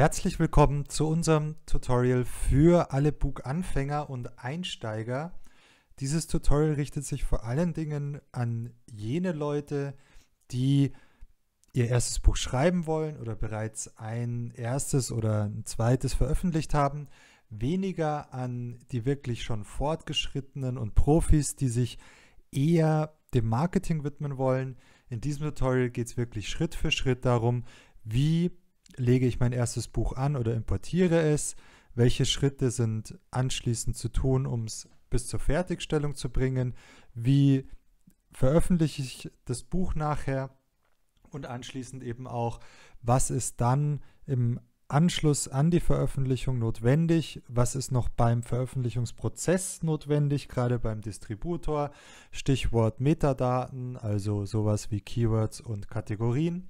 Herzlich willkommen zu unserem Tutorial für alle Buchanfänger und Einsteiger. Dieses Tutorial richtet sich vor allen Dingen an jene Leute, die ihr erstes Buch schreiben wollen oder bereits ein erstes oder ein zweites veröffentlicht haben, weniger an die wirklich schon fortgeschrittenen und Profis, die sich eher dem Marketing widmen wollen. In diesem Tutorial geht es wirklich Schritt für Schritt darum, wie lege ich mein erstes Buch an oder importiere es? Welche Schritte sind anschließend zu tun, um es bis zur Fertigstellung zu bringen? Wie veröffentliche ich das Buch nachher? Und anschließend eben auch, was ist dann im Anschluss an die Veröffentlichung notwendig? Was ist noch beim Veröffentlichungsprozess notwendig, gerade beim Distributor? Stichwort Metadaten, also sowas wie Keywords und Kategorien.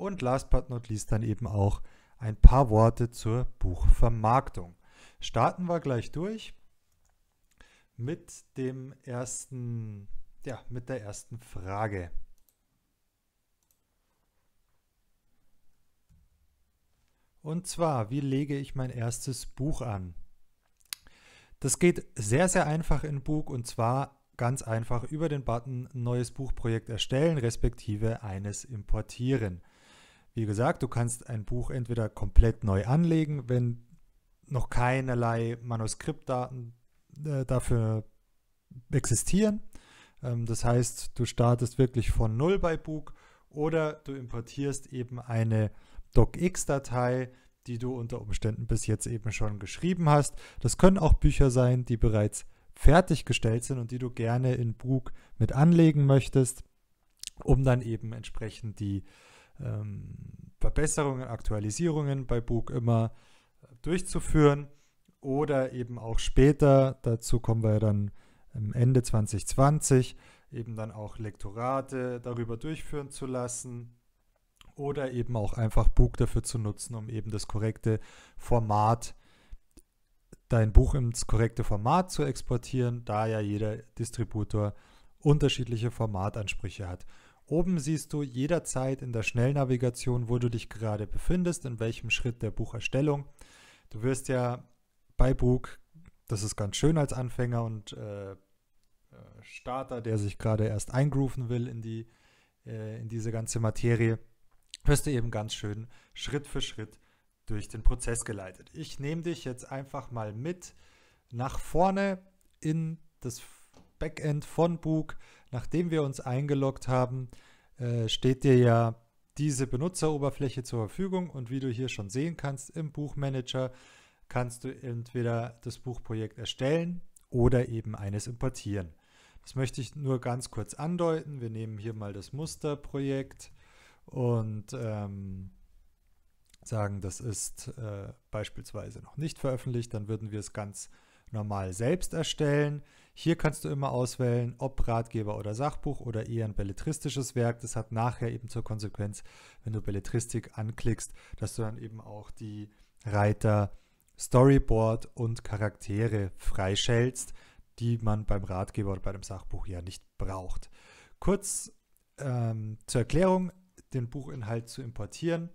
Und last but not least dann eben auch ein paar Worte zur Buchvermarktung. Starten wir gleich durch mit dem ersten, ja, mit der ersten Frage. Und zwar, wie lege ich mein erstes Buch an? Das geht sehr, sehr einfach in Book und zwar ganz einfach über den Button Neues Buchprojekt erstellen, respektive eines importieren. Wie gesagt, du kannst ein Buch entweder komplett neu anlegen, wenn noch keinerlei Manuskriptdaten äh, dafür existieren. Ähm, das heißt, du startest wirklich von Null bei Bug oder du importierst eben eine DocX-Datei, die du unter Umständen bis jetzt eben schon geschrieben hast. Das können auch Bücher sein, die bereits fertiggestellt sind und die du gerne in Bug mit anlegen möchtest, um dann eben entsprechend die ähm, Verbesserungen, Aktualisierungen bei Bug immer durchzuführen oder eben auch später, dazu kommen wir dann Ende 2020, eben dann auch Lektorate darüber durchführen zu lassen oder eben auch einfach Bug dafür zu nutzen, um eben das korrekte Format, dein Buch ins korrekte Format zu exportieren, da ja jeder Distributor unterschiedliche Formatansprüche hat. Oben siehst du jederzeit in der Schnellnavigation, wo du dich gerade befindest, in welchem Schritt der Bucherstellung. Du wirst ja bei Book, das ist ganz schön als Anfänger und äh, äh, Starter, der sich gerade erst eingrooven will in, die, äh, in diese ganze Materie, wirst du eben ganz schön Schritt für Schritt durch den Prozess geleitet. Ich nehme dich jetzt einfach mal mit nach vorne in das Backend von Book. Nachdem wir uns eingeloggt haben, äh, steht dir ja diese Benutzeroberfläche zur Verfügung und wie du hier schon sehen kannst im Buchmanager kannst du entweder das Buchprojekt erstellen oder eben eines importieren. Das möchte ich nur ganz kurz andeuten. Wir nehmen hier mal das Musterprojekt und ähm, sagen, das ist äh, beispielsweise noch nicht veröffentlicht. Dann würden wir es ganz normal selbst erstellen. Hier kannst du immer auswählen, ob Ratgeber oder Sachbuch oder eher ein belletristisches Werk. Das hat nachher eben zur Konsequenz, wenn du Belletristik anklickst, dass du dann eben auch die Reiter Storyboard und Charaktere freischälst, die man beim Ratgeber oder bei dem Sachbuch ja nicht braucht. Kurz ähm, zur Erklärung, den Buchinhalt zu importieren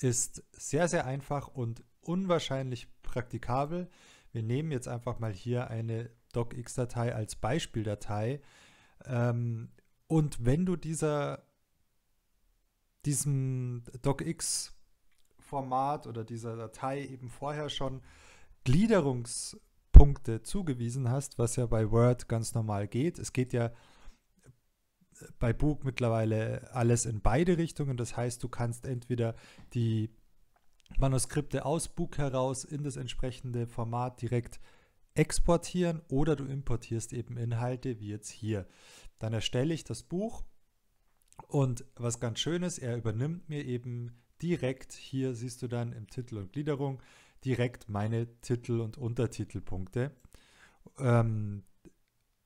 ist sehr, sehr einfach und unwahrscheinlich praktikabel. Wir nehmen jetzt einfach mal hier eine .docx-Datei als Beispieldatei. Ähm, und wenn du dieser, diesem docx-Format oder dieser Datei eben vorher schon Gliederungspunkte zugewiesen hast, was ja bei Word ganz normal geht, es geht ja bei Bug mittlerweile alles in beide Richtungen. Das heißt, du kannst entweder die Manuskripte aus Bug heraus in das entsprechende Format direkt exportieren oder du importierst eben Inhalte wie jetzt hier. Dann erstelle ich das Buch und was ganz schön ist, er übernimmt mir eben direkt, hier siehst du dann im Titel und Gliederung, direkt meine Titel- und Untertitelpunkte. Ähm,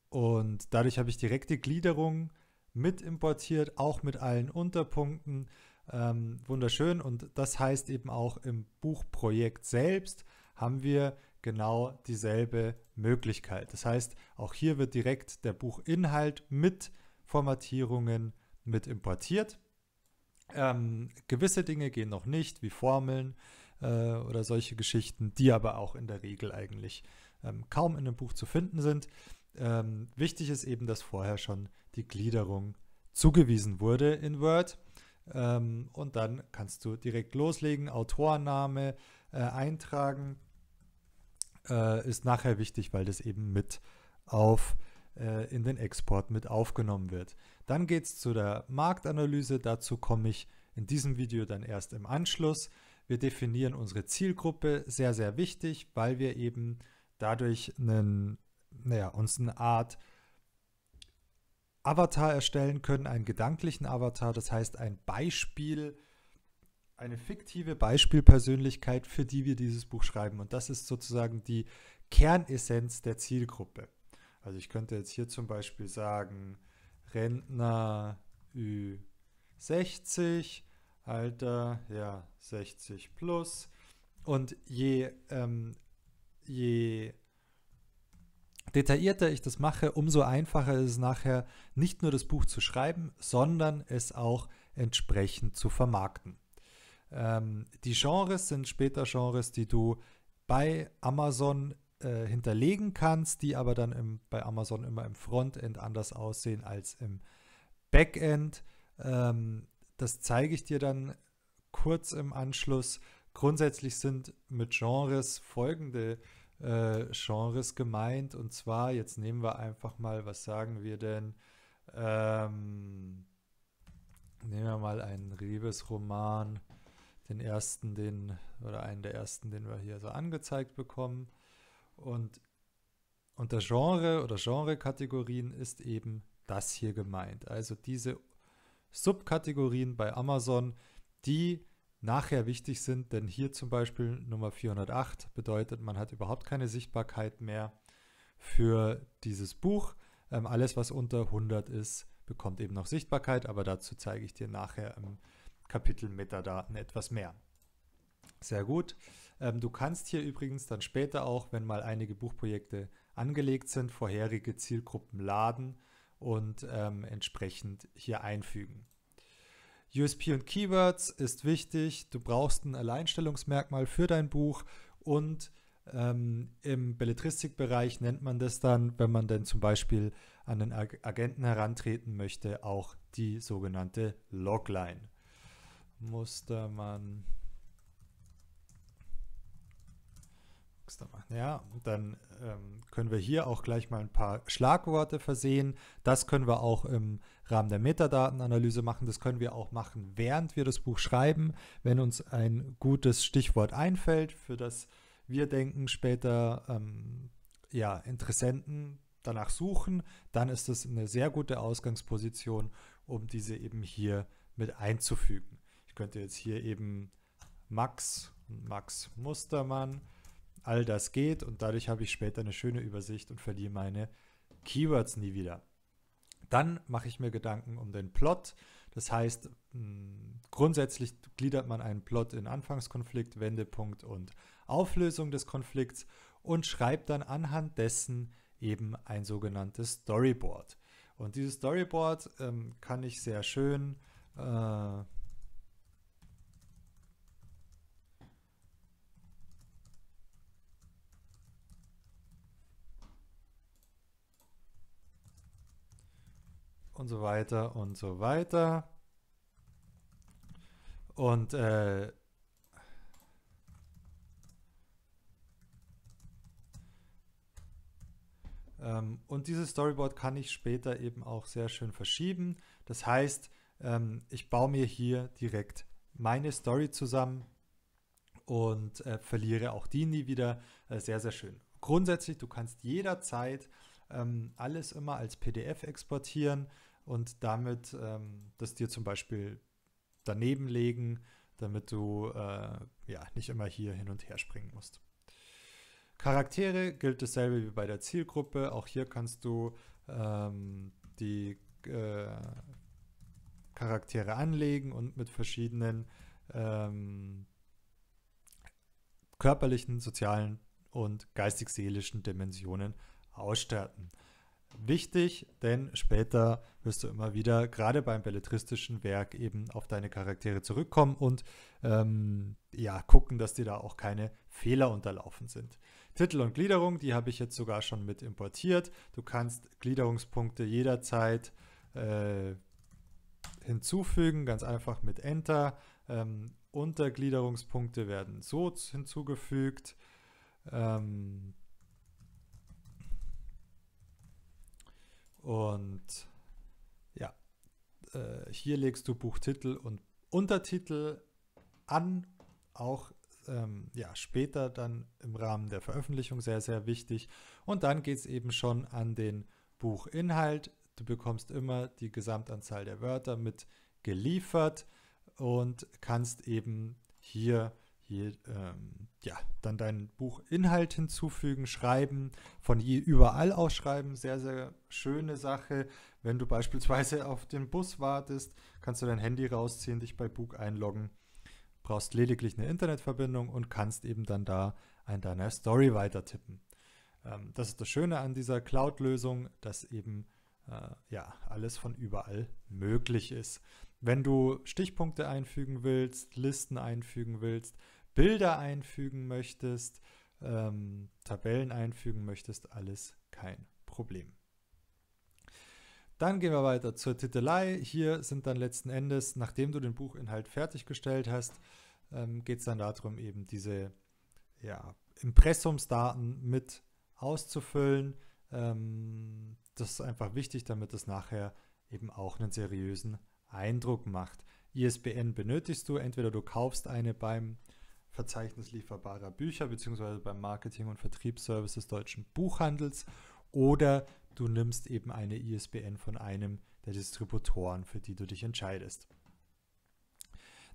und dadurch habe ich direkt die Gliederung mit importiert, auch mit allen Unterpunkten. Ähm, wunderschön. Und das heißt eben auch im Buchprojekt selbst haben wir genau dieselbe Möglichkeit. Das heißt, auch hier wird direkt der Buchinhalt mit Formatierungen mit importiert. Ähm, gewisse Dinge gehen noch nicht, wie Formeln äh, oder solche Geschichten, die aber auch in der Regel eigentlich ähm, kaum in einem Buch zu finden sind. Ähm, wichtig ist eben, dass vorher schon die Gliederung zugewiesen wurde in Word. Ähm, und dann kannst du direkt loslegen, Autorname äh, eintragen äh, ist nachher wichtig, weil das eben mit auf äh, in den Export mit aufgenommen wird. Dann geht es zu der Marktanalyse. Dazu komme ich in diesem Video dann erst im Anschluss. Wir definieren unsere Zielgruppe, sehr, sehr wichtig, weil wir eben dadurch einen, naja, uns eine Art Avatar erstellen können, einen gedanklichen Avatar, das heißt ein Beispiel eine fiktive Beispielpersönlichkeit, für die wir dieses Buch schreiben. Und das ist sozusagen die Kernessenz der Zielgruppe. Also ich könnte jetzt hier zum Beispiel sagen, Rentner Ü60, Alter, ja, 60 plus. Und je, ähm, je detaillierter ich das mache, umso einfacher ist es nachher, nicht nur das Buch zu schreiben, sondern es auch entsprechend zu vermarkten. Ähm, die Genres sind später Genres, die du bei Amazon äh, hinterlegen kannst, die aber dann im, bei Amazon immer im Frontend anders aussehen als im Backend. Ähm, das zeige ich dir dann kurz im Anschluss. Grundsätzlich sind mit Genres folgende äh, Genres gemeint. Und zwar, jetzt nehmen wir einfach mal, was sagen wir denn? Ähm, nehmen wir mal einen Rebes-Roman den ersten, den, oder einen der ersten, den wir hier so angezeigt bekommen. Und unter Genre oder Genre-Kategorien ist eben das hier gemeint. Also diese Subkategorien bei Amazon, die nachher wichtig sind, denn hier zum Beispiel Nummer 408 bedeutet, man hat überhaupt keine Sichtbarkeit mehr für dieses Buch. Ähm, alles, was unter 100 ist, bekommt eben noch Sichtbarkeit, aber dazu zeige ich dir nachher im Kapitelmetadaten etwas mehr. Sehr gut. Ähm, du kannst hier übrigens dann später auch, wenn mal einige Buchprojekte angelegt sind, vorherige Zielgruppen laden und ähm, entsprechend hier einfügen. USP und Keywords ist wichtig. Du brauchst ein Alleinstellungsmerkmal für dein Buch und ähm, Im Belletristikbereich nennt man das dann, wenn man denn zum Beispiel an den Agenten herantreten möchte, auch die sogenannte Logline musste man Ja, dann ähm, können wir hier auch gleich mal ein paar Schlagworte versehen. Das können wir auch im Rahmen der Metadatenanalyse machen. Das können wir auch machen, während wir das Buch schreiben, wenn uns ein gutes Stichwort einfällt, für das wir denken, später ähm, ja, Interessenten danach suchen. Dann ist das eine sehr gute Ausgangsposition, um diese eben hier mit einzufügen könnte jetzt hier eben Max und Max Mustermann, all das geht und dadurch habe ich später eine schöne Übersicht und verliere meine Keywords nie wieder. Dann mache ich mir Gedanken um den Plot. Das heißt, mm, grundsätzlich gliedert man einen Plot in Anfangskonflikt, Wendepunkt und Auflösung des Konflikts und schreibt dann anhand dessen eben ein sogenanntes Storyboard. Und dieses Storyboard ähm, kann ich sehr schön äh, und so weiter und so weiter. Und äh, ähm, und dieses Storyboard kann ich später eben auch sehr schön verschieben. Das heißt, ähm, ich baue mir hier direkt meine Story zusammen und äh, verliere auch die nie wieder. Äh, sehr, sehr schön. Grundsätzlich, du kannst jederzeit ähm, alles immer als PDF exportieren und damit ähm, das dir zum Beispiel daneben legen, damit du äh, ja nicht immer hier hin und her springen musst. Charaktere gilt dasselbe wie bei der Zielgruppe. Auch hier kannst du ähm, die äh, Charaktere anlegen und mit verschiedenen ähm, körperlichen, sozialen und geistig-seelischen Dimensionen ausstatten wichtig, denn später wirst du immer wieder, gerade beim belletristischen Werk, eben auf deine Charaktere zurückkommen und ähm, ja, gucken, dass dir da auch keine Fehler unterlaufen sind. Titel und Gliederung, die habe ich jetzt sogar schon mit importiert. Du kannst Gliederungspunkte jederzeit äh, hinzufügen, ganz einfach mit Enter. Ähm, Untergliederungspunkte werden so hinzugefügt. Ähm, Und ja, äh, hier legst du Buchtitel und Untertitel an, auch ähm, ja, später dann im Rahmen der Veröffentlichung sehr, sehr wichtig. Und dann geht es eben schon an den Buchinhalt. Du bekommst immer die Gesamtanzahl der Wörter mit geliefert und kannst eben hier hier, ähm, ja, dann dein Buchinhalt hinzufügen, schreiben, von je überall aus schreiben, sehr, sehr schöne Sache. Wenn du beispielsweise auf den Bus wartest, kannst du dein Handy rausziehen, dich bei Book einloggen, brauchst lediglich eine Internetverbindung und kannst eben dann da an deiner Story weiter tippen. Ähm, das ist das Schöne an dieser Cloud-Lösung, dass eben äh, ja, alles von überall möglich ist. Wenn du Stichpunkte einfügen willst, Listen einfügen willst, Bilder einfügen möchtest, ähm, Tabellen einfügen möchtest, alles kein Problem. Dann gehen wir weiter zur Titelei. Hier sind dann letzten Endes, nachdem du den Buchinhalt fertiggestellt hast, ähm, geht es dann darum, eben diese ja, Impressumsdaten mit auszufüllen. Ähm, das ist einfach wichtig, damit es nachher eben auch einen seriösen Eindruck macht. ISBN benötigst du, entweder du kaufst eine beim äh, Verzeichnis lieferbarer Bücher beziehungsweise beim Marketing- und Vertriebsservice des deutschen Buchhandels oder du nimmst eben eine ISBN von einem der Distributoren, für die du dich entscheidest.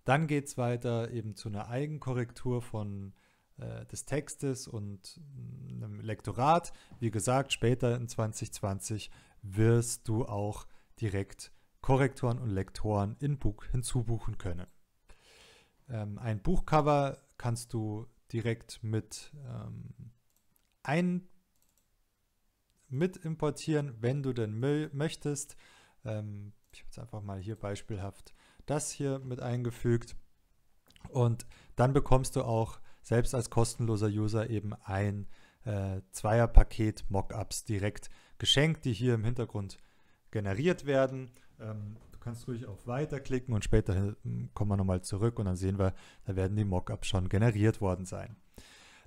Dann geht es weiter eben zu einer Eigenkorrektur von äh, des Textes und mm, einem Lektorat. Wie gesagt, später in 2020 wirst du auch direkt Korrektoren und Lektoren in Book hinzubuchen können. Ähm, ein Buchcover kannst du direkt mit ähm, ein mit importieren, wenn du denn möchtest. Ähm, ich habe jetzt einfach mal hier beispielhaft das hier mit eingefügt. Und dann bekommst du auch selbst als kostenloser User eben ein äh, Zweierpaket Mockups direkt geschenkt, die hier im Hintergrund generiert werden. Ähm, kannst ruhig auf Weiterklicken und später kommen wir nochmal zurück und dann sehen wir, da werden die Mockups schon generiert worden sein.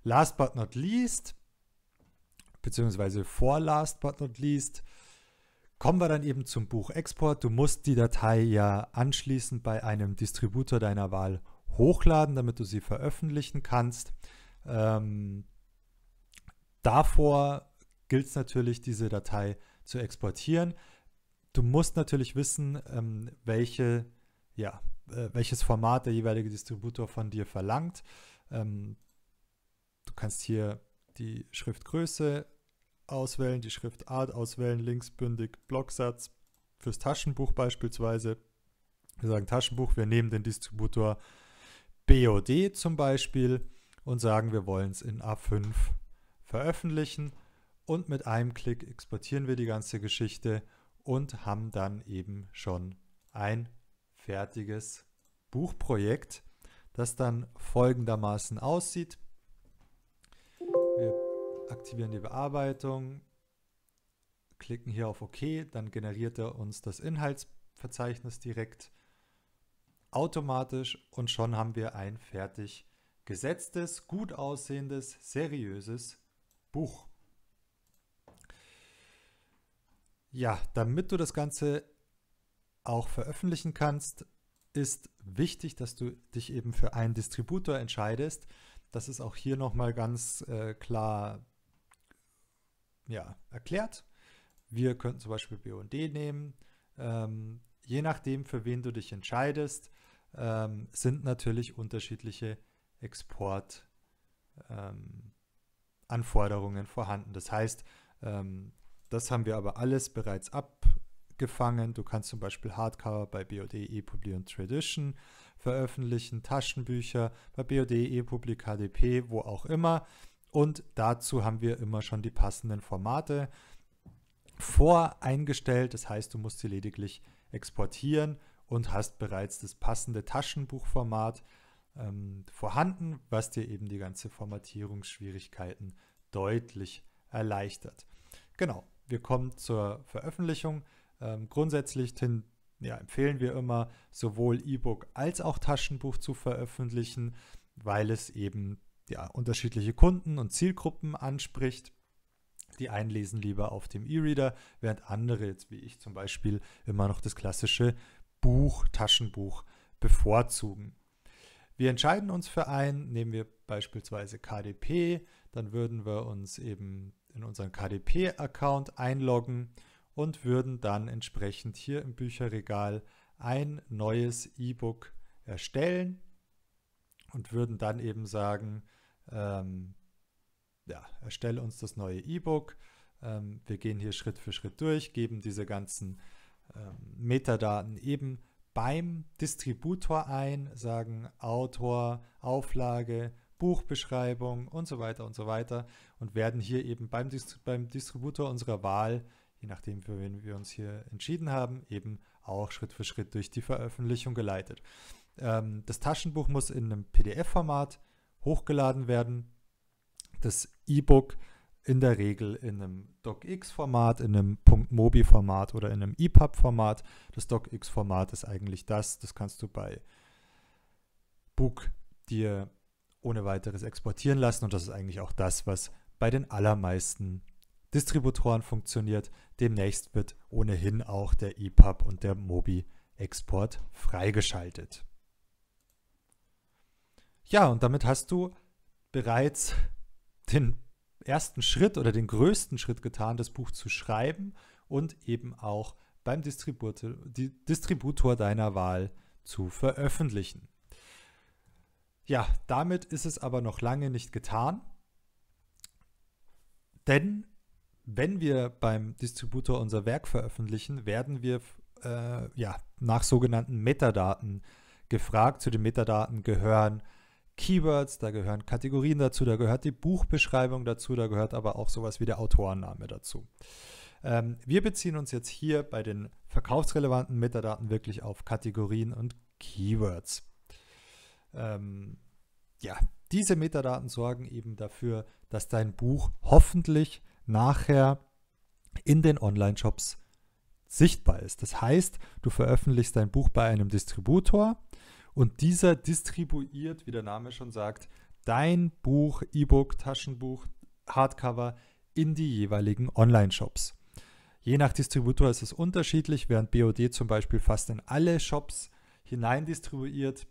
Last but not least, beziehungsweise vor last but not least, kommen wir dann eben zum Buch Export. Du musst die Datei ja anschließend bei einem Distributor deiner Wahl hochladen, damit du sie veröffentlichen kannst. Ähm, davor gilt es natürlich, diese Datei zu exportieren. Du musst natürlich wissen, ähm, welche, ja, äh, welches Format der jeweilige Distributor von dir verlangt. Ähm, du kannst hier die Schriftgröße auswählen, die Schriftart auswählen, linksbündig, Blocksatz, fürs Taschenbuch beispielsweise. Wir sagen Taschenbuch, wir nehmen den Distributor BOD zum Beispiel und sagen, wir wollen es in A5 veröffentlichen und mit einem Klick exportieren wir die ganze Geschichte und haben dann eben schon ein fertiges Buchprojekt, das dann folgendermaßen aussieht. Wir aktivieren die Bearbeitung, klicken hier auf OK, dann generiert er uns das Inhaltsverzeichnis direkt automatisch und schon haben wir ein fertig gesetztes, gut aussehendes, seriöses Buch. Ja, damit du das Ganze auch veröffentlichen kannst, ist wichtig, dass du dich eben für einen Distributor entscheidest. Das ist auch hier nochmal ganz äh, klar ja, erklärt. Wir könnten zum Beispiel BD nehmen. Ähm, je nachdem, für wen du dich entscheidest, ähm, sind natürlich unterschiedliche Exportanforderungen ähm, vorhanden. Das heißt, ähm, das haben wir aber alles bereits abgefangen. Du kannst zum Beispiel Hardcover bei BOD, ePubli und Tradition veröffentlichen, Taschenbücher bei BOD, ePubli, KDP, wo auch immer. Und dazu haben wir immer schon die passenden Formate voreingestellt. Das heißt, du musst sie lediglich exportieren und hast bereits das passende Taschenbuchformat ähm, vorhanden, was dir eben die ganze Formatierungsschwierigkeiten deutlich erleichtert. Genau, wir kommen zur Veröffentlichung. Ähm, grundsätzlich hin, ja, empfehlen wir immer, sowohl E-Book als auch Taschenbuch zu veröffentlichen, weil es eben ja, unterschiedliche Kunden und Zielgruppen anspricht. Die einen lesen lieber auf dem E-Reader, während andere, jetzt wie ich zum Beispiel, immer noch das klassische Buch, Taschenbuch bevorzugen. Wir entscheiden uns für einen, nehmen wir beispielsweise KDP, dann würden wir uns eben in unseren KDP-Account einloggen und würden dann entsprechend hier im Bücherregal ein neues E-Book erstellen und würden dann eben sagen, ähm, ja, erstelle uns das neue E-Book. Ähm, wir gehen hier Schritt für Schritt durch, geben diese ganzen ähm, Metadaten eben beim Distributor ein, sagen Autor, Auflage, Buchbeschreibung und so weiter und so weiter und werden hier eben beim, Dist beim Distributor unserer Wahl, je nachdem, für wen wir uns hier entschieden haben, eben auch Schritt für Schritt durch die Veröffentlichung geleitet. Ähm, das Taschenbuch muss in einem PDF-Format hochgeladen werden. Das E-Book in der Regel in einem DocX-Format, in einem .mobi-Format oder in einem EPUB-Format. Das DocX-Format ist eigentlich das, das kannst du bei Book dir ohne weiteres exportieren lassen. Und das ist eigentlich auch das, was bei den allermeisten Distributoren funktioniert. Demnächst wird ohnehin auch der EPUB und der MOBI-Export freigeschaltet. Ja, und damit hast du bereits den ersten Schritt oder den größten Schritt getan, das Buch zu schreiben und eben auch beim Distributor, Distributor deiner Wahl zu veröffentlichen. Ja, damit ist es aber noch lange nicht getan. Denn wenn wir beim Distributor unser Werk veröffentlichen, werden wir äh, ja, nach sogenannten Metadaten gefragt. Zu den Metadaten gehören Keywords, da gehören Kategorien dazu, da gehört die Buchbeschreibung dazu, da gehört aber auch sowas wie der Autorenname dazu. Ähm, wir beziehen uns jetzt hier bei den verkaufsrelevanten Metadaten wirklich auf Kategorien und Keywords ähm, ja, diese Metadaten sorgen eben dafür, dass dein Buch hoffentlich nachher in den Online-Shops sichtbar ist. Das heißt, du veröffentlichst dein Buch bei einem Distributor und dieser distribuiert, wie der Name schon sagt, dein Buch, E-Book, Taschenbuch, Hardcover in die jeweiligen Online-Shops. Je nach Distributor ist es unterschiedlich, während BOD zum Beispiel fast in alle Shops hinein distribuiert,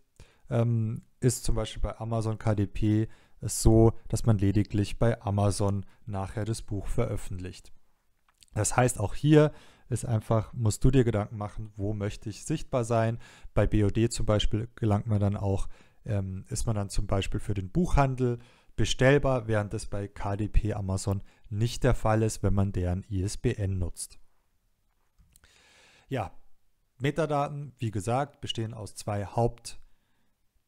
ähm, ist zum Beispiel bei Amazon KDP es so, dass man lediglich bei Amazon nachher das Buch veröffentlicht. Das heißt, auch hier ist einfach, musst du dir Gedanken machen, wo möchte ich sichtbar sein. Bei BOD zum Beispiel gelangt man dann auch, ähm, ist man dann zum Beispiel für den Buchhandel bestellbar, während das bei KDP Amazon nicht der Fall ist, wenn man deren ISBN nutzt. Ja, Metadaten, wie gesagt, bestehen aus zwei Haupt-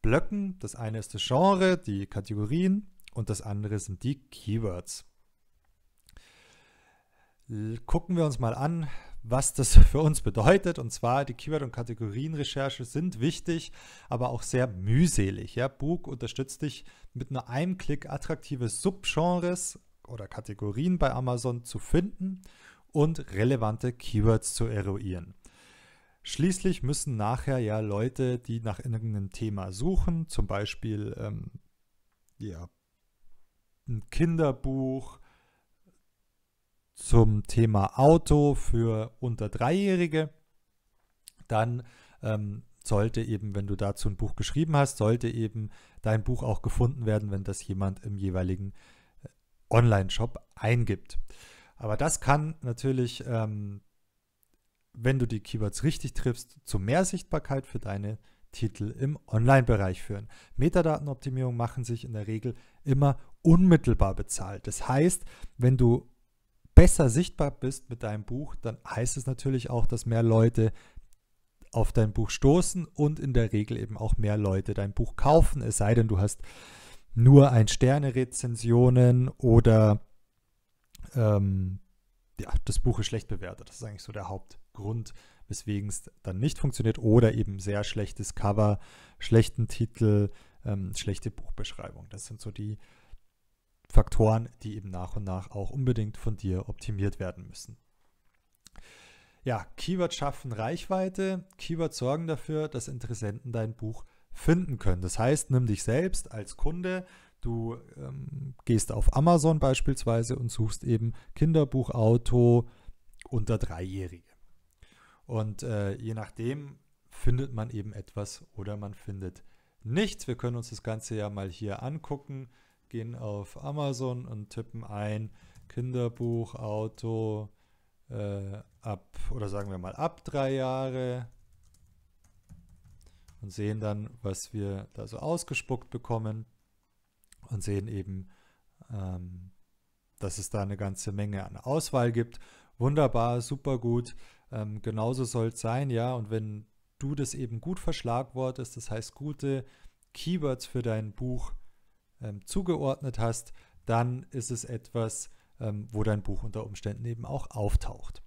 Blöcken. Das eine ist das Genre, die Kategorien und das andere sind die Keywords. Gucken wir uns mal an, was das für uns bedeutet. Und zwar, die Keyword- und Kategorienrecherche sind wichtig, aber auch sehr mühselig. Ja, Bug unterstützt dich mit nur einem Klick attraktive Subgenres oder Kategorien bei Amazon zu finden und relevante Keywords zu eruieren. Schließlich müssen nachher ja Leute, die nach irgendeinem Thema suchen, zum Beispiel ähm, ja, ein Kinderbuch zum Thema Auto für unter Dreijährige, dann ähm, sollte eben, wenn du dazu ein Buch geschrieben hast, sollte eben dein Buch auch gefunden werden, wenn das jemand im jeweiligen äh, Online-Shop eingibt. Aber das kann natürlich ähm, wenn du die Keywords richtig triffst, zu mehr Sichtbarkeit für deine Titel im Online-Bereich führen. Metadatenoptimierung machen sich in der Regel immer unmittelbar bezahlt. Das heißt, wenn du besser sichtbar bist mit deinem Buch, dann heißt es natürlich auch, dass mehr Leute auf dein Buch stoßen und in der Regel eben auch mehr Leute dein Buch kaufen, es sei denn, du hast nur ein Sterne-Rezensionen oder ähm, ja, das Buch ist schlecht bewertet. Das ist eigentlich so der Hauptgrund, weswegen es dann nicht funktioniert. Oder eben sehr schlechtes Cover, schlechten Titel, ähm, schlechte Buchbeschreibung. Das sind so die Faktoren, die eben nach und nach auch unbedingt von dir optimiert werden müssen. Ja, Keywords schaffen Reichweite. Keywords sorgen dafür, dass Interessenten dein Buch finden können. Das heißt, nimm dich selbst als Kunde, Du ähm, gehst auf Amazon beispielsweise und suchst eben Kinderbuchauto unter Dreijährige. Und äh, je nachdem findet man eben etwas oder man findet nichts. Wir können uns das Ganze ja mal hier angucken, gehen auf Amazon und tippen ein Kinderbuchauto äh, ab oder sagen wir mal ab drei Jahre und sehen dann, was wir da so ausgespuckt bekommen und sehen eben, ähm, dass es da eine ganze Menge an Auswahl gibt. Wunderbar, super gut. Ähm, genauso soll es sein, ja. Und wenn du das eben gut verschlagwortest, das heißt gute Keywords für dein Buch ähm, zugeordnet hast, dann ist es etwas, ähm, wo dein Buch unter Umständen eben auch auftaucht.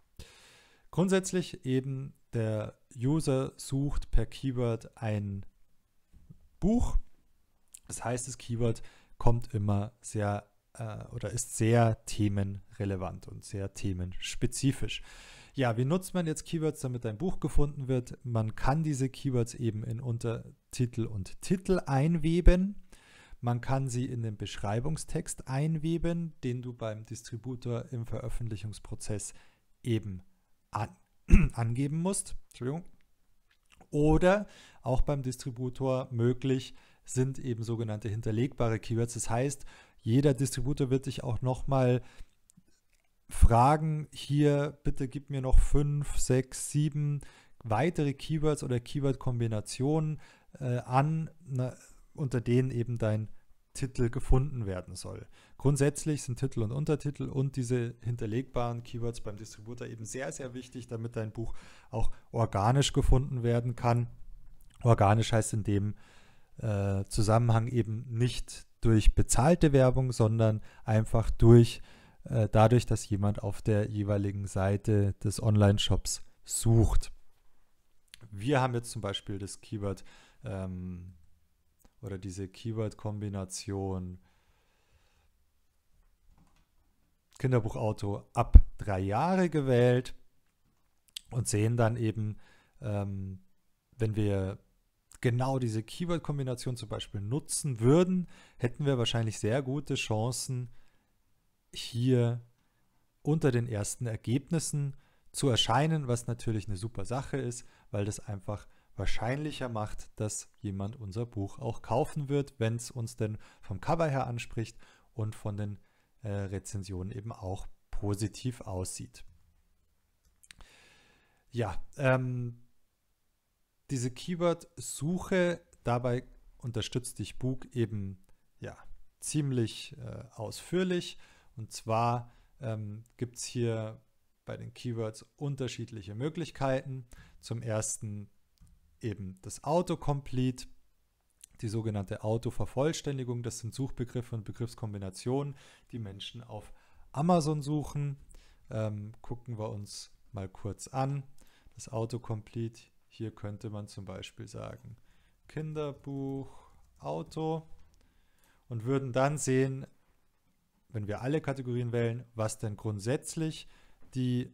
Grundsätzlich eben der User sucht per Keyword ein Buch. Das heißt, das Keyword kommt immer sehr äh, oder ist sehr themenrelevant und sehr themenspezifisch. Ja, wie nutzt man jetzt Keywords, damit ein Buch gefunden wird? Man kann diese Keywords eben in Untertitel und Titel einweben. Man kann sie in den Beschreibungstext einweben, den du beim Distributor im Veröffentlichungsprozess eben an angeben musst. Entschuldigung. Oder auch beim Distributor möglich, sind eben sogenannte hinterlegbare Keywords. Das heißt, jeder Distributor wird dich auch nochmal fragen, hier bitte gib mir noch fünf, sechs, sieben weitere Keywords oder Keyword-Kombinationen äh, an, na, unter denen eben dein Titel gefunden werden soll. Grundsätzlich sind Titel und Untertitel und diese hinterlegbaren Keywords beim Distributor eben sehr, sehr wichtig, damit dein Buch auch organisch gefunden werden kann. Organisch heißt in dem äh, Zusammenhang eben nicht durch bezahlte Werbung, sondern einfach durch äh, dadurch, dass jemand auf der jeweiligen Seite des Online-Shops sucht. Wir haben jetzt zum Beispiel das Keyword ähm, oder diese Keyword-Kombination Kinderbuchauto ab drei Jahre gewählt und sehen dann eben, ähm, wenn wir genau diese Keyword-Kombination zum Beispiel nutzen würden, hätten wir wahrscheinlich sehr gute Chancen, hier unter den ersten Ergebnissen zu erscheinen, was natürlich eine super Sache ist, weil das einfach wahrscheinlicher macht, dass jemand unser Buch auch kaufen wird, wenn es uns denn vom Cover her anspricht und von den äh, Rezensionen eben auch positiv aussieht. Ja, ähm, diese Keyword-Suche, dabei unterstützt dich Bug eben ja ziemlich äh, ausführlich. Und zwar ähm, gibt es hier bei den Keywords unterschiedliche Möglichkeiten. Zum ersten eben das Autocomplete, die sogenannte Autovervollständigung. Das sind Suchbegriffe und Begriffskombinationen, die Menschen auf Amazon suchen. Ähm, gucken wir uns mal kurz an. Das Autocomplete hier könnte man zum Beispiel sagen Kinderbuch, Auto und würden dann sehen, wenn wir alle Kategorien wählen, was denn grundsätzlich die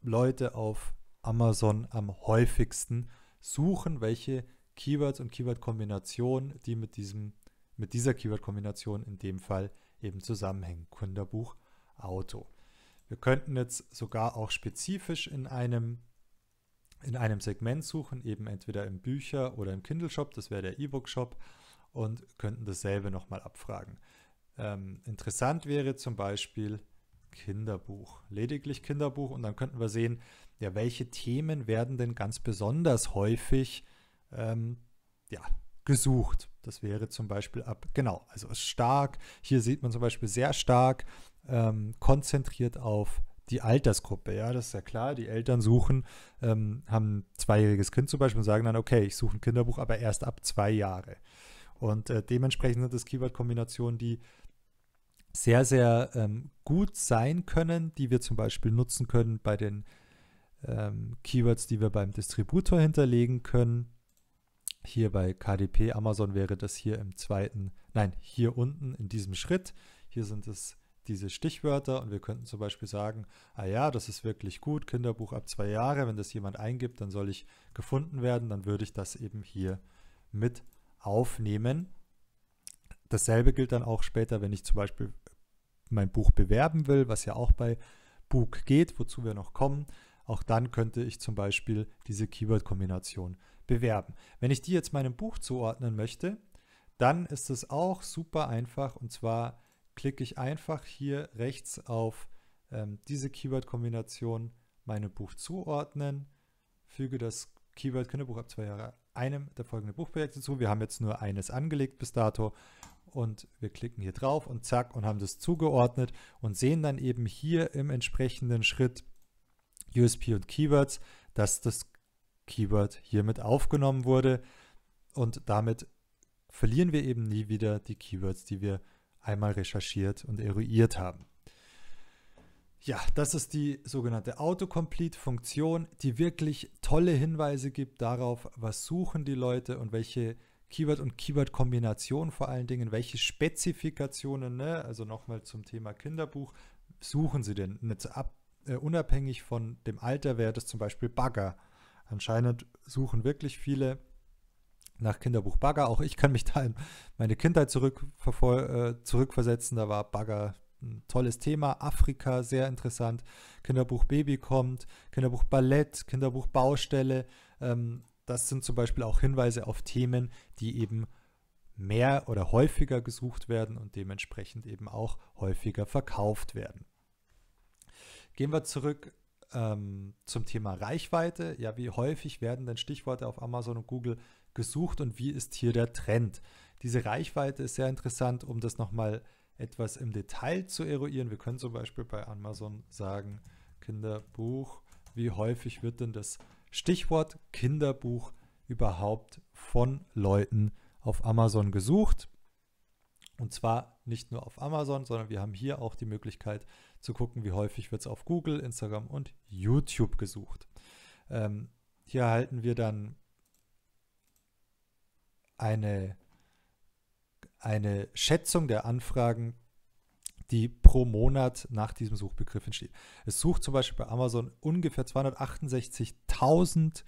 Leute auf Amazon am häufigsten suchen, welche Keywords und Keyword-Kombinationen, die mit, diesem, mit dieser Keyword-Kombination in dem Fall eben zusammenhängen. Kinderbuch, Auto. Wir könnten jetzt sogar auch spezifisch in einem in einem Segment suchen, eben entweder im Bücher- oder im Kindle-Shop, das wäre der E-Book-Shop, und könnten dasselbe nochmal abfragen. Ähm, interessant wäre zum Beispiel Kinderbuch, lediglich Kinderbuch, und dann könnten wir sehen, ja, welche Themen werden denn ganz besonders häufig ähm, ja, gesucht. Das wäre zum Beispiel ab, genau, also stark, hier sieht man zum Beispiel sehr stark ähm, konzentriert auf die Altersgruppe, ja, das ist ja klar. Die Eltern suchen, ähm, haben ein zweijähriges Kind zum Beispiel und sagen dann, okay, ich suche ein Kinderbuch, aber erst ab zwei Jahre. Und äh, dementsprechend sind das Keyword-Kombinationen, die sehr, sehr ähm, gut sein können, die wir zum Beispiel nutzen können bei den ähm, Keywords, die wir beim Distributor hinterlegen können. Hier bei KDP Amazon wäre das hier im zweiten, nein, hier unten in diesem Schritt. Hier sind es diese Stichwörter und wir könnten zum Beispiel sagen, ah ja, das ist wirklich gut, Kinderbuch ab zwei Jahre, wenn das jemand eingibt, dann soll ich gefunden werden, dann würde ich das eben hier mit aufnehmen. Dasselbe gilt dann auch später, wenn ich zum Beispiel mein Buch bewerben will, was ja auch bei Book geht, wozu wir noch kommen. Auch dann könnte ich zum Beispiel diese Keyword-Kombination bewerben. Wenn ich die jetzt meinem Buch zuordnen möchte, dann ist es auch super einfach und zwar klicke ich einfach hier rechts auf ähm, diese Keyword-Kombination meine Buch zuordnen, füge das Keyword Kinderbuch ab zwei Jahre einem der folgenden Buchprojekte zu. Wir haben jetzt nur eines angelegt bis dato und wir klicken hier drauf und zack und haben das zugeordnet und sehen dann eben hier im entsprechenden Schritt USP und Keywords, dass das Keyword hiermit aufgenommen wurde und damit verlieren wir eben nie wieder die Keywords, die wir einmal recherchiert und eruiert haben. Ja, das ist die sogenannte Autocomplete-Funktion, die wirklich tolle Hinweise gibt darauf, was suchen die Leute und welche Keyword- und Keyword-Kombinationen vor allen Dingen, welche Spezifikationen, ne? also nochmal zum Thema Kinderbuch, suchen sie denn? Jetzt ab, äh, unabhängig von dem Alter wäre das zum Beispiel Bagger. Anscheinend suchen wirklich viele nach Kinderbuch Bagger. Auch ich kann mich da in meine Kindheit äh, zurückversetzen. Da war Bagger ein tolles Thema. Afrika, sehr interessant. Kinderbuch Baby kommt, Kinderbuch Ballett, Kinderbuch Baustelle. Ähm, das sind zum Beispiel auch Hinweise auf Themen, die eben mehr oder häufiger gesucht werden und dementsprechend eben auch häufiger verkauft werden. Gehen wir zurück ähm, zum Thema Reichweite. Ja, wie häufig werden denn Stichworte auf Amazon und Google gesucht und wie ist hier der Trend? Diese Reichweite ist sehr interessant, um das nochmal etwas im Detail zu eruieren. Wir können zum Beispiel bei Amazon sagen, Kinderbuch, wie häufig wird denn das Stichwort Kinderbuch überhaupt von Leuten auf Amazon gesucht? Und zwar nicht nur auf Amazon, sondern wir haben hier auch die Möglichkeit zu gucken, wie häufig wird es auf Google, Instagram und YouTube gesucht. Ähm, hier erhalten wir dann eine, eine Schätzung der Anfragen, die pro Monat nach diesem Suchbegriff entsteht. Es sucht zum Beispiel bei Amazon ungefähr 268.000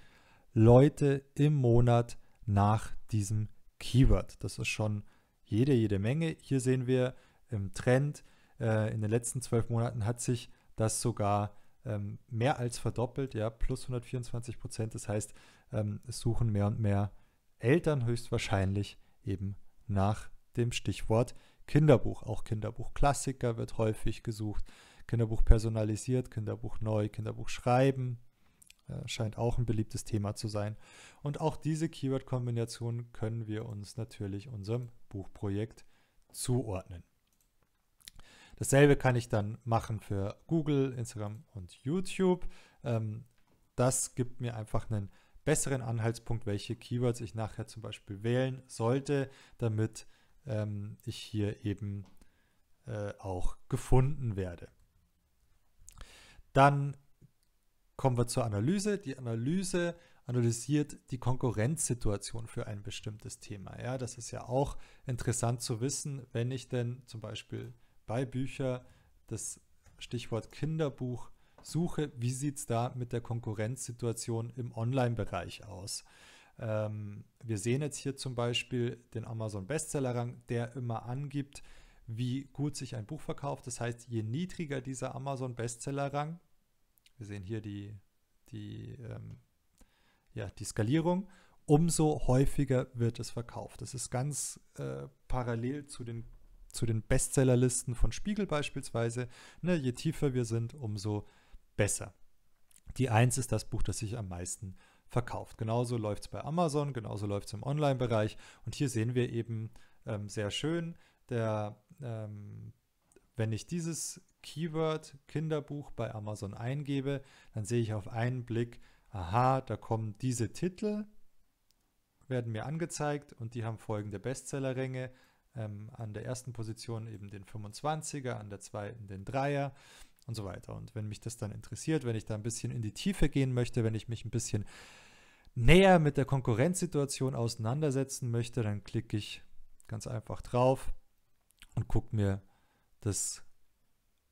Leute im Monat nach diesem Keyword. Das ist schon jede, jede Menge. Hier sehen wir im Trend, äh, in den letzten zwölf Monaten hat sich das sogar ähm, mehr als verdoppelt, ja, plus 124 Prozent. Das heißt, ähm, es suchen mehr und mehr Eltern höchstwahrscheinlich eben nach dem Stichwort Kinderbuch. Auch Kinderbuchklassiker wird häufig gesucht. Kinderbuch personalisiert, Kinderbuch neu, Kinderbuch schreiben äh, scheint auch ein beliebtes Thema zu sein. Und auch diese keyword kombination können wir uns natürlich unserem Buchprojekt zuordnen. Dasselbe kann ich dann machen für Google, Instagram und YouTube. Ähm, das gibt mir einfach einen besseren Anhaltspunkt, welche Keywords ich nachher zum Beispiel wählen sollte, damit ähm, ich hier eben äh, auch gefunden werde. Dann kommen wir zur Analyse. Die Analyse analysiert die Konkurrenzsituation für ein bestimmtes Thema. Ja, das ist ja auch interessant zu wissen, wenn ich denn zum Beispiel bei Büchern das Stichwort Kinderbuch Suche. Wie sieht es da mit der Konkurrenzsituation im Online-Bereich aus? Ähm, wir sehen jetzt hier zum Beispiel den Amazon Bestseller-Rang, der immer angibt, wie gut sich ein Buch verkauft. Das heißt, je niedriger dieser Amazon Bestseller-Rang, wir sehen hier die, die, ähm, ja, die Skalierung, umso häufiger wird es verkauft. Das ist ganz äh, parallel zu den, zu den Bestsellerlisten von Spiegel beispielsweise. Ne, je tiefer wir sind, umso besser. Die 1 ist das Buch, das sich am meisten verkauft. Genauso läuft es bei Amazon, genauso läuft es im Online-Bereich. Und hier sehen wir eben ähm, sehr schön, der, ähm, wenn ich dieses Keyword Kinderbuch bei Amazon eingebe, dann sehe ich auf einen Blick, aha, da kommen diese Titel, werden mir angezeigt und die haben folgende Bestsellerränge. Ähm, an der ersten Position eben den 25er, an der zweiten den 3er und so weiter. Und wenn mich das dann interessiert, wenn ich da ein bisschen in die Tiefe gehen möchte, wenn ich mich ein bisschen näher mit der Konkurrenzsituation auseinandersetzen möchte, dann klicke ich ganz einfach drauf und gucke mir das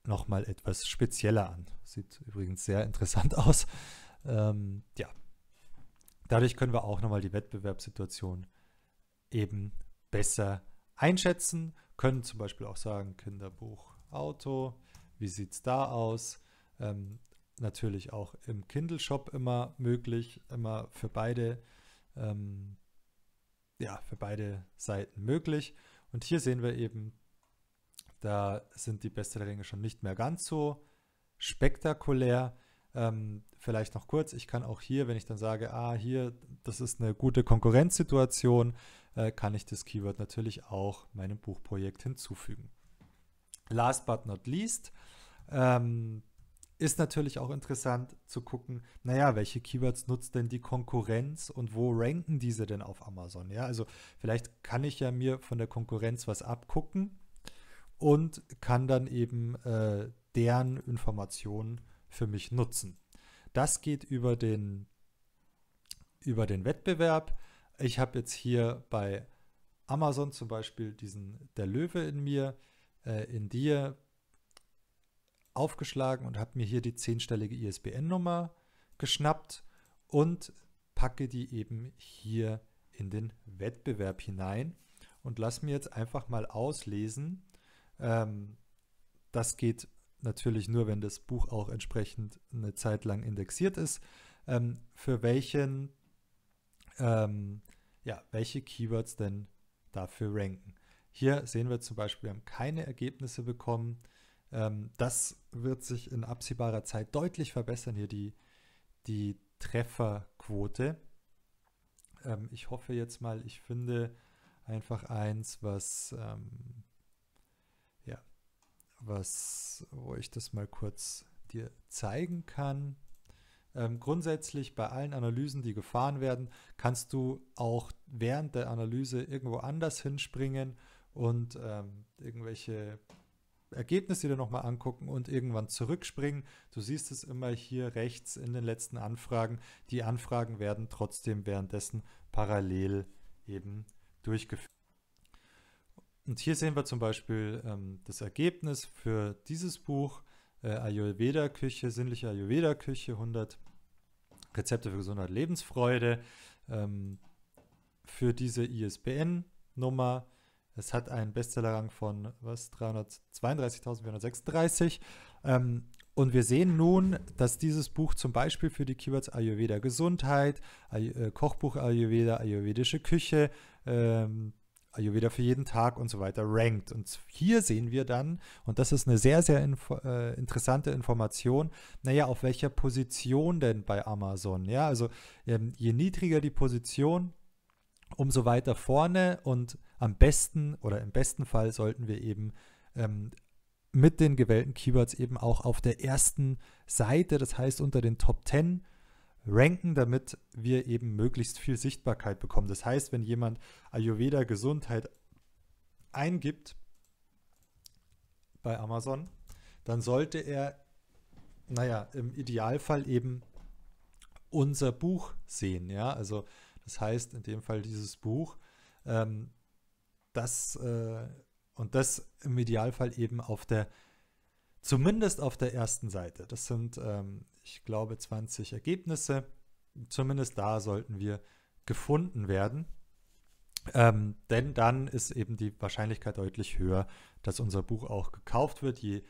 nochmal etwas spezieller an. Sieht übrigens sehr interessant aus. Ähm, ja, dadurch können wir auch nochmal die Wettbewerbssituation eben besser einschätzen, können zum Beispiel auch sagen, Kinderbuch, Auto, wie sieht es da aus? Ähm, natürlich auch im Kindle-Shop immer möglich, immer für beide, ähm, ja, für beide Seiten möglich. Und hier sehen wir eben, da sind die Bestsellerringe schon nicht mehr ganz so spektakulär. Ähm, vielleicht noch kurz, ich kann auch hier, wenn ich dann sage, ah, hier, das ist eine gute Konkurrenzsituation, äh, kann ich das Keyword natürlich auch meinem Buchprojekt hinzufügen last but not least, ähm, ist natürlich auch interessant zu gucken, naja, welche Keywords nutzt denn die Konkurrenz und wo ranken diese denn auf Amazon? Ja, also vielleicht kann ich ja mir von der Konkurrenz was abgucken und kann dann eben äh, deren Informationen für mich nutzen. Das geht über den, über den Wettbewerb. Ich habe jetzt hier bei Amazon zum Beispiel diesen der Löwe in mir äh, in dir aufgeschlagen und habe mir hier die zehnstellige ISBN-Nummer geschnappt und packe die eben hier in den Wettbewerb hinein und lass mir jetzt einfach mal auslesen. Ähm, das geht natürlich nur, wenn das Buch auch entsprechend eine Zeit lang indexiert ist, ähm, für welchen, ähm, ja, welche Keywords denn dafür ranken. Hier sehen wir zum Beispiel, wir haben keine Ergebnisse bekommen. Ähm, das wird sich in absehbarer Zeit deutlich verbessern, hier die, die Trefferquote. Ähm, ich hoffe jetzt mal, ich finde einfach eins, was, ähm, ja, was, wo ich das mal kurz dir zeigen kann. Ähm, grundsätzlich bei allen Analysen, die gefahren werden, kannst du auch während der Analyse irgendwo anders hinspringen und ähm, irgendwelche Ergebnisse dir nochmal angucken und irgendwann zurückspringen. Du siehst es immer hier rechts in den letzten Anfragen. Die Anfragen werden trotzdem währenddessen parallel eben durchgeführt. Und hier sehen wir zum Beispiel ähm, das Ergebnis für dieses Buch äh, Ayurveda-Küche, sinnliche Ayurveda-Küche, 100 Rezepte für Gesundheit, Lebensfreude. Ähm, für diese ISBN-Nummer es hat einen Bestsellerrang von was 332.436. Ähm, und wir sehen nun, dass dieses Buch zum Beispiel für die Keywords Ayurveda Gesundheit, Ay äh, Kochbuch Ayurveda, Ayurvedische Küche, ähm, Ayurveda für jeden Tag und so weiter rankt. Und hier sehen wir dann, und das ist eine sehr, sehr info äh, interessante Information, naja, auf welcher Position denn bei Amazon? Ja, also ähm, je niedriger die Position, umso weiter vorne und am besten oder im besten Fall sollten wir eben ähm, mit den gewählten Keywords eben auch auf der ersten Seite, das heißt unter den Top 10 ranken, damit wir eben möglichst viel Sichtbarkeit bekommen. Das heißt, wenn jemand Ayurveda Gesundheit eingibt bei Amazon, dann sollte er, naja, im Idealfall eben unser Buch sehen, ja, also das heißt, in dem Fall dieses Buch, ähm, das äh, und das im Idealfall eben auf der, zumindest auf der ersten Seite. Das sind, ähm, ich glaube, 20 Ergebnisse. Zumindest da sollten wir gefunden werden. Ähm, denn dann ist eben die Wahrscheinlichkeit deutlich höher, dass unser Buch auch gekauft wird. Je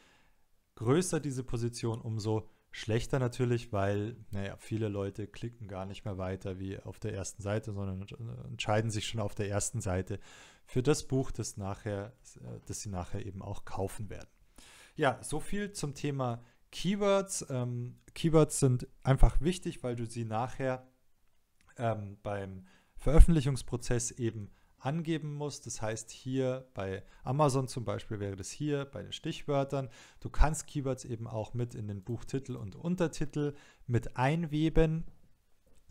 größer diese Position, umso Schlechter natürlich, weil, naja, viele Leute klicken gar nicht mehr weiter wie auf der ersten Seite, sondern entscheiden sich schon auf der ersten Seite für das Buch, das, nachher, äh, das sie nachher eben auch kaufen werden. Ja, so viel zum Thema Keywords. Ähm, Keywords sind einfach wichtig, weil du sie nachher ähm, beim Veröffentlichungsprozess eben angeben musst. Das heißt hier bei Amazon zum Beispiel wäre das hier bei den Stichwörtern. Du kannst Keywords eben auch mit in den Buchtitel und Untertitel mit einweben.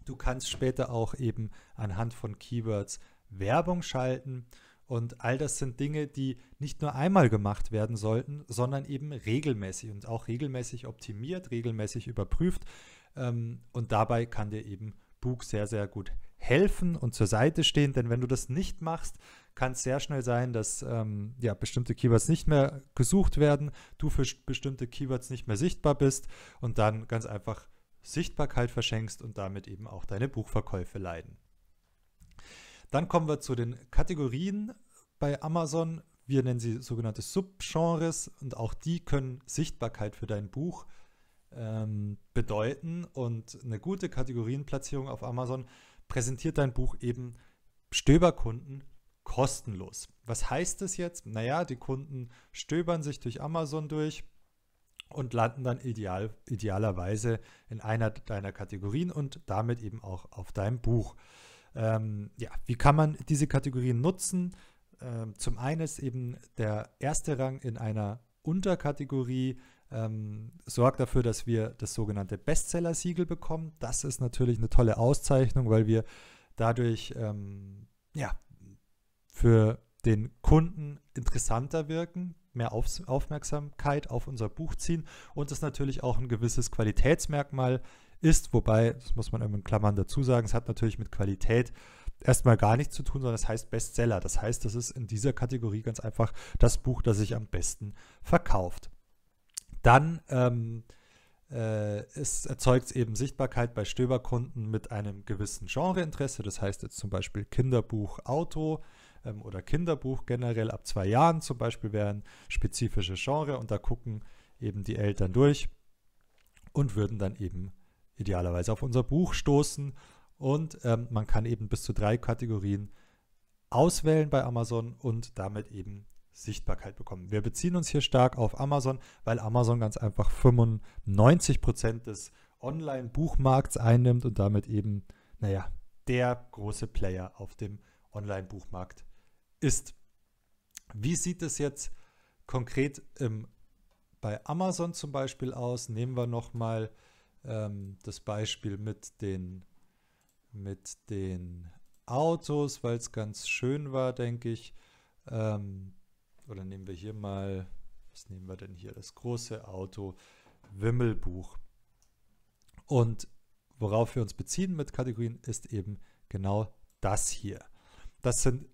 Du kannst später auch eben anhand von Keywords Werbung schalten. Und all das sind Dinge, die nicht nur einmal gemacht werden sollten, sondern eben regelmäßig und auch regelmäßig optimiert, regelmäßig überprüft. Ähm, und dabei kann dir eben Bug sehr, sehr gut helfen und zur Seite stehen, denn wenn du das nicht machst, kann es sehr schnell sein, dass ähm, ja, bestimmte Keywords nicht mehr gesucht werden, du für bestimmte Keywords nicht mehr sichtbar bist und dann ganz einfach Sichtbarkeit verschenkst und damit eben auch deine Buchverkäufe leiden. Dann kommen wir zu den Kategorien bei Amazon. Wir nennen sie sogenannte Subgenres und auch die können Sichtbarkeit für dein Buch ähm, bedeuten. Und eine gute Kategorienplatzierung auf Amazon präsentiert dein Buch eben Stöberkunden kostenlos. Was heißt das jetzt? Naja, die Kunden stöbern sich durch Amazon durch und landen dann ideal, idealerweise in einer deiner Kategorien und damit eben auch auf deinem Buch. Ähm, ja, wie kann man diese Kategorien nutzen? Ähm, zum einen ist eben der erste Rang in einer Unterkategorie ähm, sorgt dafür, dass wir das sogenannte Bestseller-Siegel bekommen. Das ist natürlich eine tolle Auszeichnung, weil wir dadurch ähm, ja, für den Kunden interessanter wirken, mehr auf Aufmerksamkeit auf unser Buch ziehen und es natürlich auch ein gewisses Qualitätsmerkmal ist, wobei, das muss man in Klammern dazu sagen, es hat natürlich mit Qualität erstmal gar nichts zu tun, sondern es heißt Bestseller. Das heißt, das ist in dieser Kategorie ganz einfach das Buch, das sich am besten verkauft dann ähm, äh, erzeugt es eben Sichtbarkeit bei Stöberkunden mit einem gewissen Genreinteresse. Das heißt jetzt zum Beispiel Kinderbuch, Auto ähm, oder Kinderbuch generell ab zwei Jahren zum Beispiel wären spezifische Genre und da gucken eben die Eltern durch und würden dann eben idealerweise auf unser Buch stoßen. Und ähm, man kann eben bis zu drei Kategorien auswählen bei Amazon und damit eben Sichtbarkeit bekommen. Wir beziehen uns hier stark auf Amazon, weil Amazon ganz einfach 95% Prozent des Online-Buchmarkts einnimmt und damit eben, naja, der große Player auf dem Online-Buchmarkt ist. Wie sieht es jetzt konkret im, ähm, bei Amazon zum Beispiel aus? Nehmen wir nochmal ähm, das Beispiel mit den, mit den Autos, weil es ganz schön war, denke ich. Ähm, oder nehmen wir hier mal, was nehmen wir denn hier? Das große Auto Wimmelbuch. Und worauf wir uns beziehen mit Kategorien ist eben genau das hier. Das sind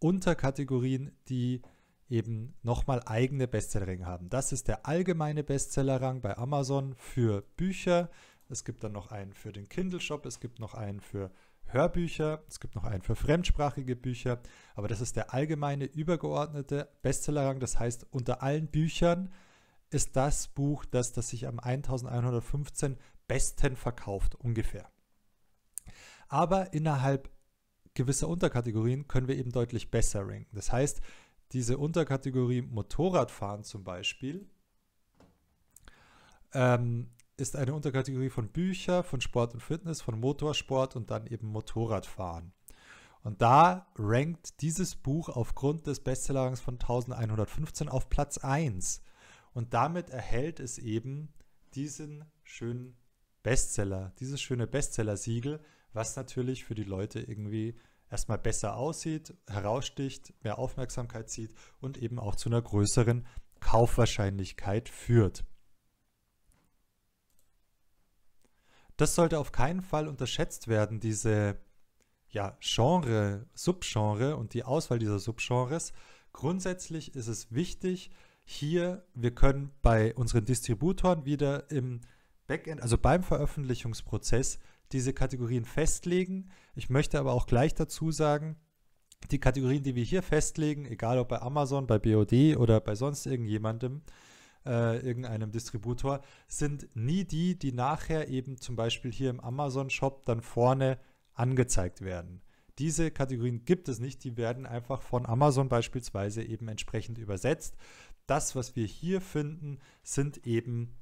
Unterkategorien, die eben nochmal eigene Bestsellerränge haben. Das ist der allgemeine Bestsellerrang bei Amazon für Bücher. Es gibt dann noch einen für den Kindle Shop, es gibt noch einen für Hörbücher, es gibt noch einen für fremdsprachige Bücher, aber das ist der allgemeine übergeordnete Bestsellerrang. Das heißt, unter allen Büchern ist das Buch das, das sich am 1115 besten verkauft, ungefähr. Aber innerhalb gewisser Unterkategorien können wir eben deutlich besser ranken. Das heißt, diese Unterkategorie Motorradfahren zum Beispiel ähm, ist eine Unterkategorie von Bücher, von Sport und Fitness, von Motorsport und dann eben Motorradfahren. Und da rankt dieses Buch aufgrund des Bestsellerrangs von 1115 auf Platz 1. Und damit erhält es eben diesen schönen Bestseller, dieses schöne Bestseller-Siegel, was natürlich für die Leute irgendwie erstmal besser aussieht, heraussticht, mehr Aufmerksamkeit zieht und eben auch zu einer größeren Kaufwahrscheinlichkeit führt. das sollte auf keinen Fall unterschätzt werden, diese ja, Genre, Subgenre und die Auswahl dieser Subgenres. Grundsätzlich ist es wichtig, hier, wir können bei unseren Distributoren wieder im Backend, also beim Veröffentlichungsprozess, diese Kategorien festlegen. Ich möchte aber auch gleich dazu sagen, die Kategorien, die wir hier festlegen, egal ob bei Amazon, bei BOD oder bei sonst irgendjemandem, äh, irgendeinem Distributor, sind nie die, die nachher eben zum Beispiel hier im Amazon-Shop dann vorne angezeigt werden. Diese Kategorien gibt es nicht, die werden einfach von Amazon beispielsweise eben entsprechend übersetzt. Das, was wir hier finden, sind eben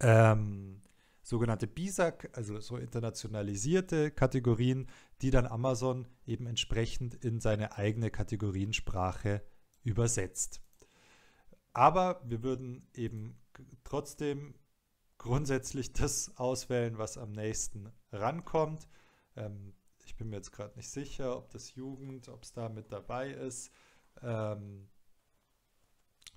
ähm, sogenannte BISAC, also so internationalisierte Kategorien, die dann Amazon eben entsprechend in seine eigene Kategoriensprache übersetzt. Aber wir würden eben trotzdem grundsätzlich das auswählen, was am nächsten rankommt. Ähm, ich bin mir jetzt gerade nicht sicher, ob das Jugend, ob es da mit dabei ist. Ähm,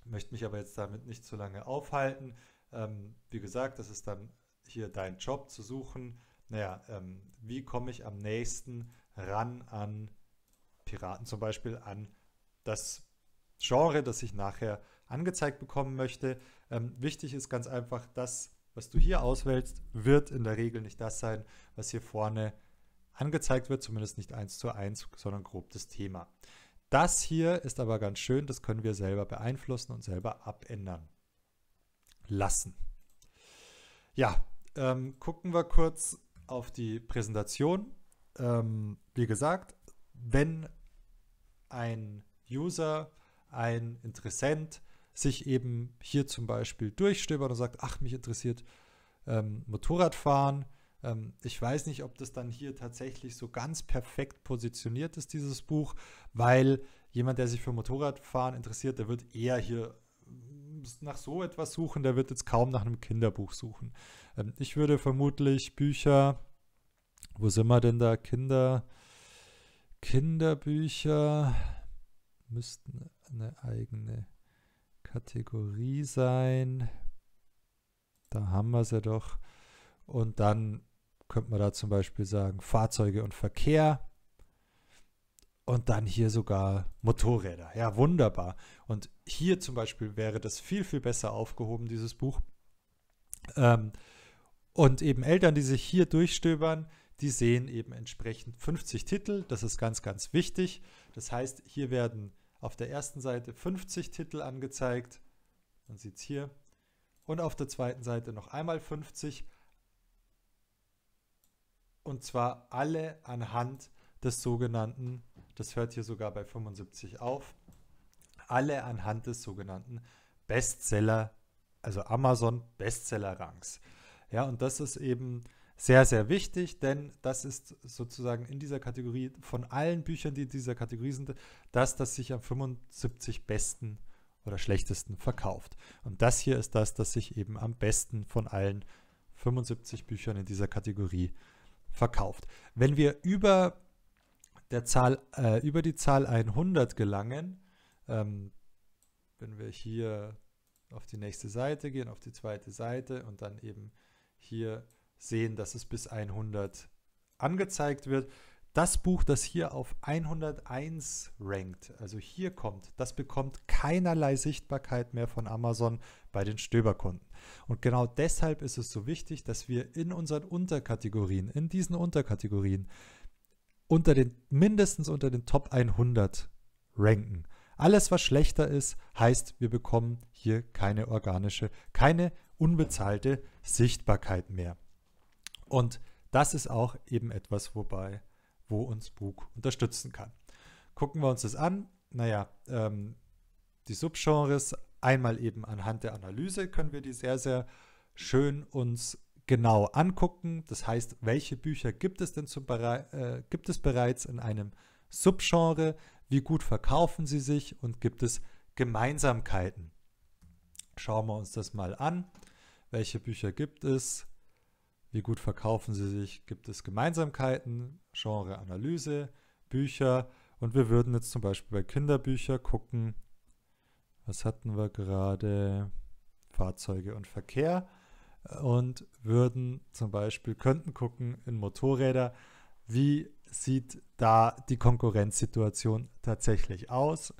möchte mich aber jetzt damit nicht zu lange aufhalten. Ähm, wie gesagt, das ist dann hier dein Job zu suchen. Naja, ähm, wie komme ich am nächsten ran an Piraten zum Beispiel, an das Genre, das ich nachher angezeigt bekommen möchte. Ähm, wichtig ist ganz einfach, das, was du hier auswählst, wird in der Regel nicht das sein, was hier vorne angezeigt wird, zumindest nicht eins zu eins, sondern grob das Thema. Das hier ist aber ganz schön, das können wir selber beeinflussen und selber abändern lassen. Ja, ähm, gucken wir kurz auf die Präsentation. Ähm, wie gesagt, wenn ein User, ein Interessent sich eben hier zum Beispiel durchstöbert und sagt, ach, mich interessiert ähm, Motorradfahren. Ähm, ich weiß nicht, ob das dann hier tatsächlich so ganz perfekt positioniert ist, dieses Buch, weil jemand, der sich für Motorradfahren interessiert, der wird eher hier mm, nach so etwas suchen, der wird jetzt kaum nach einem Kinderbuch suchen. Ähm, ich würde vermutlich Bücher, wo sind wir denn da? Kinder, Kinderbücher müssten eine eigene Kategorie sein. Da haben wir es ja doch. Und dann könnte man da zum Beispiel sagen Fahrzeuge und Verkehr. Und dann hier sogar Motorräder. Ja, wunderbar. Und hier zum Beispiel wäre das viel, viel besser aufgehoben, dieses Buch. Ähm, und eben Eltern, die sich hier durchstöbern, die sehen eben entsprechend 50 Titel. Das ist ganz, ganz wichtig. Das heißt, hier werden auf der ersten Seite 50 Titel angezeigt. Man sieht es hier. Und auf der zweiten Seite noch einmal 50. Und zwar alle anhand des sogenannten, das hört hier sogar bei 75 auf, alle anhand des sogenannten Bestseller, also Amazon Bestseller rangs Ja, und das ist eben sehr, sehr wichtig, denn das ist sozusagen in dieser Kategorie von allen Büchern, die in dieser Kategorie sind, das, das sich am 75 besten oder schlechtesten verkauft. Und das hier ist das, das sich eben am besten von allen 75 Büchern in dieser Kategorie verkauft. Wenn wir über, der Zahl, äh, über die Zahl 100 gelangen, ähm, wenn wir hier auf die nächste Seite gehen, auf die zweite Seite und dann eben hier sehen, dass es bis 100 angezeigt wird. Das Buch, das hier auf 101 rankt, also hier kommt, das bekommt keinerlei Sichtbarkeit mehr von Amazon bei den Stöberkunden. Und genau deshalb ist es so wichtig, dass wir in unseren Unterkategorien, in diesen Unterkategorien, unter den, mindestens unter den Top 100 ranken. Alles, was schlechter ist, heißt, wir bekommen hier keine organische, keine unbezahlte Sichtbarkeit mehr. Und das ist auch eben etwas, wobei, wo uns Bug unterstützen kann. Gucken wir uns das an. Naja, ähm, die Subgenres, einmal eben anhand der Analyse können wir die sehr, sehr schön uns genau angucken. Das heißt, welche Bücher gibt es denn zum, äh, gibt es bereits in einem Subgenre? Wie gut verkaufen sie sich und gibt es Gemeinsamkeiten? Schauen wir uns das mal an. Welche Bücher gibt es? Wie gut verkaufen sie sich? Gibt es Gemeinsamkeiten? Genreanalyse, Bücher. Und wir würden jetzt zum Beispiel bei Kinderbüchern gucken, was hatten wir gerade? Fahrzeuge und Verkehr. Und würden zum Beispiel, könnten gucken in Motorräder, wie sieht da die Konkurrenzsituation tatsächlich aus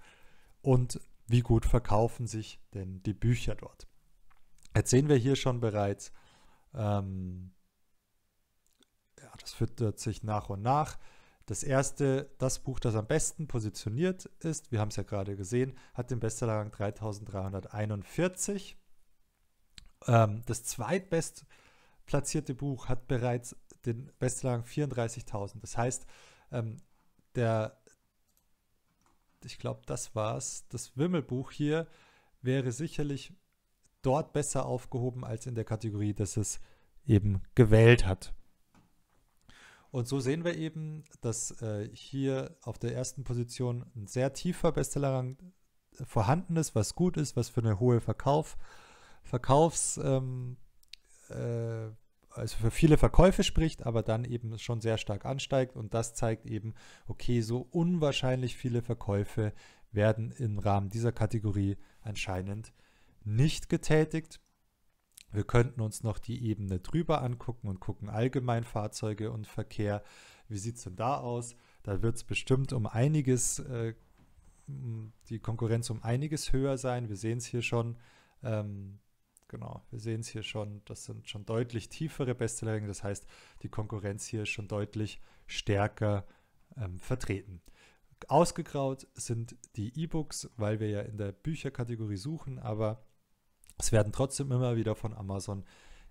und wie gut verkaufen sich denn die Bücher dort. Jetzt sehen wir hier schon bereits, ähm, das füttert sich nach und nach. Das erste, das Buch, das am besten positioniert ist, wir haben es ja gerade gesehen, hat den Bestsellerrang 3341. Ähm, das zweitbest platzierte Buch hat bereits den Bestsellerrang 34.000. Das heißt, ähm, der, ich glaube, das war's. Das Wimmelbuch hier wäre sicherlich dort besser aufgehoben als in der Kategorie, dass es eben gewählt hat. Und so sehen wir eben, dass äh, hier auf der ersten Position ein sehr tiefer Bestsellerrang vorhanden ist, was gut ist, was für eine hohe Verkauf, Verkaufs, ähm, äh, also für viele Verkäufe spricht, aber dann eben schon sehr stark ansteigt. Und das zeigt eben, okay, so unwahrscheinlich viele Verkäufe werden im Rahmen dieser Kategorie anscheinend nicht getätigt. Wir könnten uns noch die Ebene drüber angucken und gucken allgemein Fahrzeuge und Verkehr. Wie sieht es denn da aus? Da wird es bestimmt um einiges, äh, die Konkurrenz um einiges höher sein. Wir sehen es hier schon. Ähm, genau, wir sehen es hier schon. Das sind schon deutlich tiefere Bestsellerringe. Das heißt, die Konkurrenz hier ist schon deutlich stärker ähm, vertreten. Ausgegraut sind die E-Books, weil wir ja in der Bücherkategorie suchen, aber es werden trotzdem immer wieder von Amazon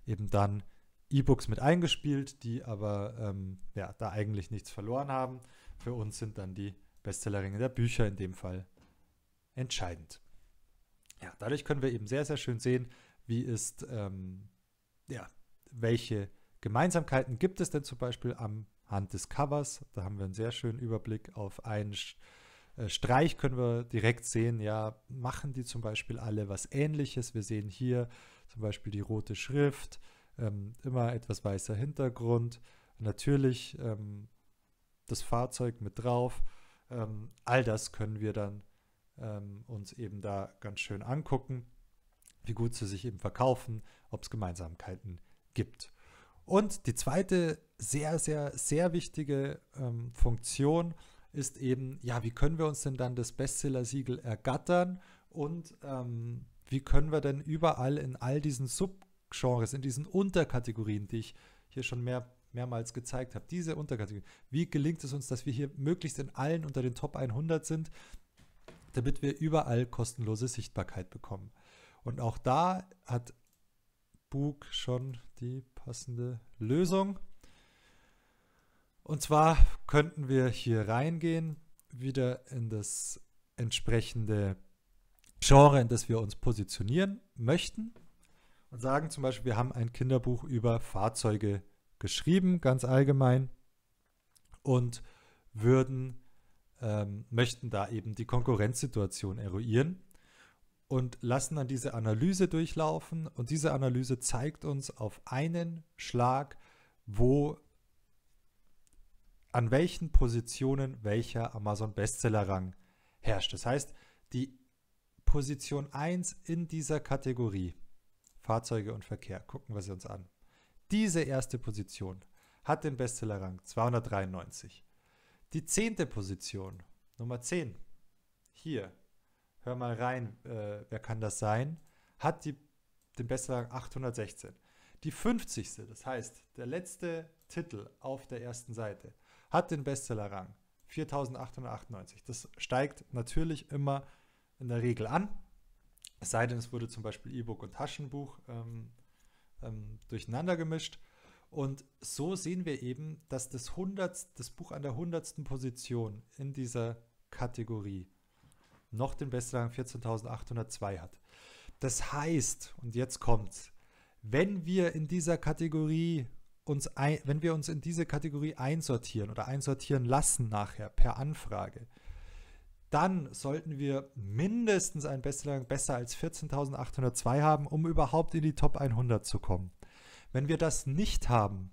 eben dann E-Books mit eingespielt, die aber ähm, ja, da eigentlich nichts verloren haben. Für uns sind dann die Bestsellerringe der Bücher in dem Fall entscheidend. Ja, dadurch können wir eben sehr, sehr schön sehen, wie ist, ähm, ja, welche Gemeinsamkeiten gibt es denn zum Beispiel am Hand des Covers. Da haben wir einen sehr schönen Überblick auf einen äh, Streich können wir direkt sehen, ja, machen die zum Beispiel alle was ähnliches. Wir sehen hier zum Beispiel die rote Schrift, ähm, immer etwas weißer Hintergrund, natürlich ähm, das Fahrzeug mit drauf. Ähm, all das können wir dann ähm, uns eben da ganz schön angucken, wie gut sie sich eben verkaufen, ob es Gemeinsamkeiten gibt. Und die zweite sehr, sehr, sehr wichtige ähm, Funktion ist, ist eben, ja, wie können wir uns denn dann das Bestseller-Siegel ergattern und ähm, wie können wir denn überall in all diesen Subgenres, in diesen Unterkategorien, die ich hier schon mehr, mehrmals gezeigt habe, diese Unterkategorien, wie gelingt es uns, dass wir hier möglichst in allen unter den Top 100 sind, damit wir überall kostenlose Sichtbarkeit bekommen. Und auch da hat Bug schon die passende Lösung. Und zwar könnten wir hier reingehen, wieder in das entsprechende Genre, in das wir uns positionieren möchten. Und sagen zum Beispiel, wir haben ein Kinderbuch über Fahrzeuge geschrieben, ganz allgemein. Und würden, ähm, möchten da eben die Konkurrenzsituation eruieren und lassen dann diese Analyse durchlaufen. Und diese Analyse zeigt uns auf einen Schlag, wo an welchen Positionen welcher Amazon-Bestseller-Rang herrscht. Das heißt, die Position 1 in dieser Kategorie Fahrzeuge und Verkehr, gucken wir sie uns an. Diese erste Position hat den Bestseller Rang 293. Die zehnte Position, Nummer 10, hier, hör mal rein, äh, wer kann das sein, hat die, den Rang 816. Die 50. Das heißt, der letzte Titel auf der ersten Seite hat den Bestsellerrang 4898. Das steigt natürlich immer in der Regel an. Es sei denn, es wurde zum Beispiel E-Book und Taschenbuch ähm, ähm, durcheinander gemischt. Und so sehen wir eben, dass das, 100, das Buch an der 100. Position in dieser Kategorie noch den Bestsellerrang 14.802 hat. Das heißt, und jetzt kommt's, wenn wir in dieser Kategorie uns ein, wenn wir uns in diese Kategorie einsortieren oder einsortieren lassen nachher per Anfrage, dann sollten wir mindestens einen Bestsellerrang besser als 14.802 haben, um überhaupt in die Top 100 zu kommen. Wenn wir das nicht haben,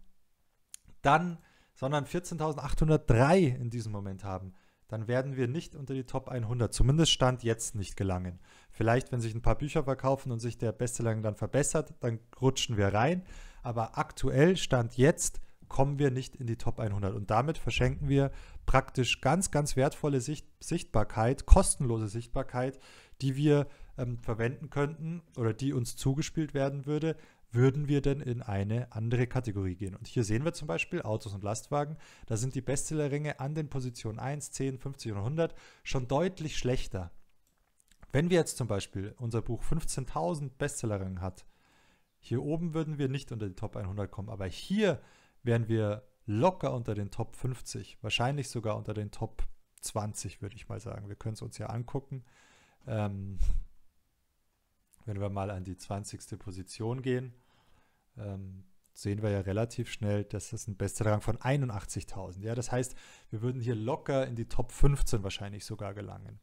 dann, sondern 14.803 in diesem Moment haben, dann werden wir nicht unter die Top 100, zumindest Stand jetzt nicht gelangen. Vielleicht, wenn sich ein paar Bücher verkaufen und sich der Bestseller dann verbessert, dann rutschen wir rein. Aber aktuell, Stand jetzt, kommen wir nicht in die Top 100. Und damit verschenken wir praktisch ganz, ganz wertvolle Sicht Sichtbarkeit, kostenlose Sichtbarkeit, die wir ähm, verwenden könnten oder die uns zugespielt werden würde, würden wir denn in eine andere Kategorie gehen? Und hier sehen wir zum Beispiel Autos und Lastwagen. Da sind die Bestsellerringe an den Positionen 1, 10, 50 und 100 schon deutlich schlechter. Wenn wir jetzt zum Beispiel unser Buch 15.000 Bestsellerringe hat, hier oben würden wir nicht unter die Top 100 kommen, aber hier wären wir locker unter den Top 50, wahrscheinlich sogar unter den Top 20, würde ich mal sagen. Wir können es uns ja angucken. Ähm, wenn wir mal an die 20. Position gehen, ähm, sehen wir ja relativ schnell, dass das ein bester Rang von 81.000. Ja, das heißt, wir würden hier locker in die Top 15 wahrscheinlich sogar gelangen.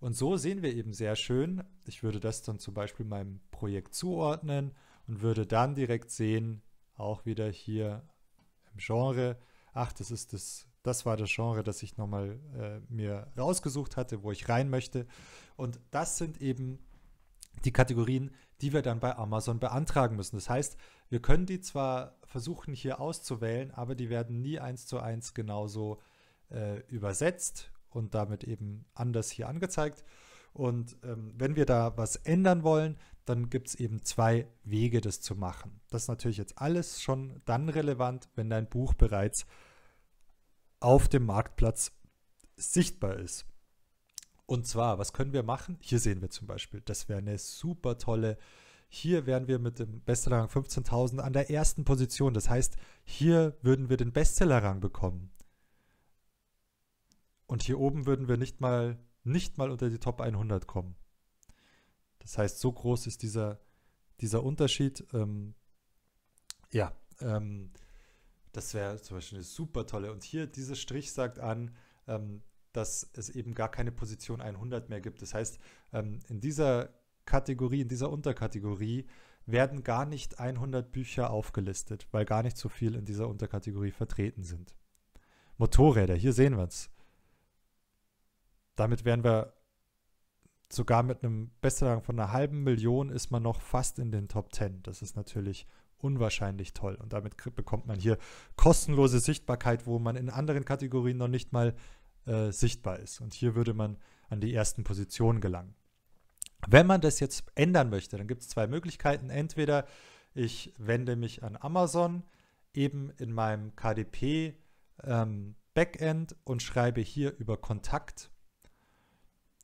Und so sehen wir eben sehr schön, ich würde das dann zum Beispiel meinem Projekt zuordnen und würde dann direkt sehen, auch wieder hier im Genre, ach, das ist das, das war das Genre, das ich nochmal äh, mir rausgesucht hatte, wo ich rein möchte. Und das sind eben die Kategorien, die wir dann bei Amazon beantragen müssen. Das heißt, wir können die zwar versuchen hier auszuwählen, aber die werden nie eins zu eins genauso äh, übersetzt und damit eben anders hier angezeigt. Und ähm, wenn wir da was ändern wollen, dann gibt es eben zwei Wege, das zu machen. Das ist natürlich jetzt alles schon dann relevant, wenn dein Buch bereits auf dem Marktplatz sichtbar ist. Und zwar, was können wir machen? Hier sehen wir zum Beispiel, das wäre eine super tolle. Hier wären wir mit dem Bestsellerrang 15.000 an der ersten Position. Das heißt, hier würden wir den Bestsellerrang bekommen. Und hier oben würden wir nicht mal, nicht mal unter die Top 100 kommen. Das heißt, so groß ist dieser, dieser Unterschied. Ähm, ja, ähm, das wäre zum Beispiel eine super tolle. Und hier, dieser Strich sagt an, ähm, dass es eben gar keine Position 100 mehr gibt. Das heißt, ähm, in dieser Kategorie, in dieser Unterkategorie werden gar nicht 100 Bücher aufgelistet, weil gar nicht so viel in dieser Unterkategorie vertreten sind. Motorräder, hier sehen wir es. Damit wären wir sogar mit einem Bestseller von einer halben Million ist man noch fast in den Top 10. Das ist natürlich unwahrscheinlich toll. Und damit bekommt man hier kostenlose Sichtbarkeit, wo man in anderen Kategorien noch nicht mal äh, sichtbar ist. Und hier würde man an die ersten Positionen gelangen. Wenn man das jetzt ändern möchte, dann gibt es zwei Möglichkeiten. Entweder ich wende mich an Amazon, eben in meinem KDP ähm, Backend und schreibe hier über Kontakt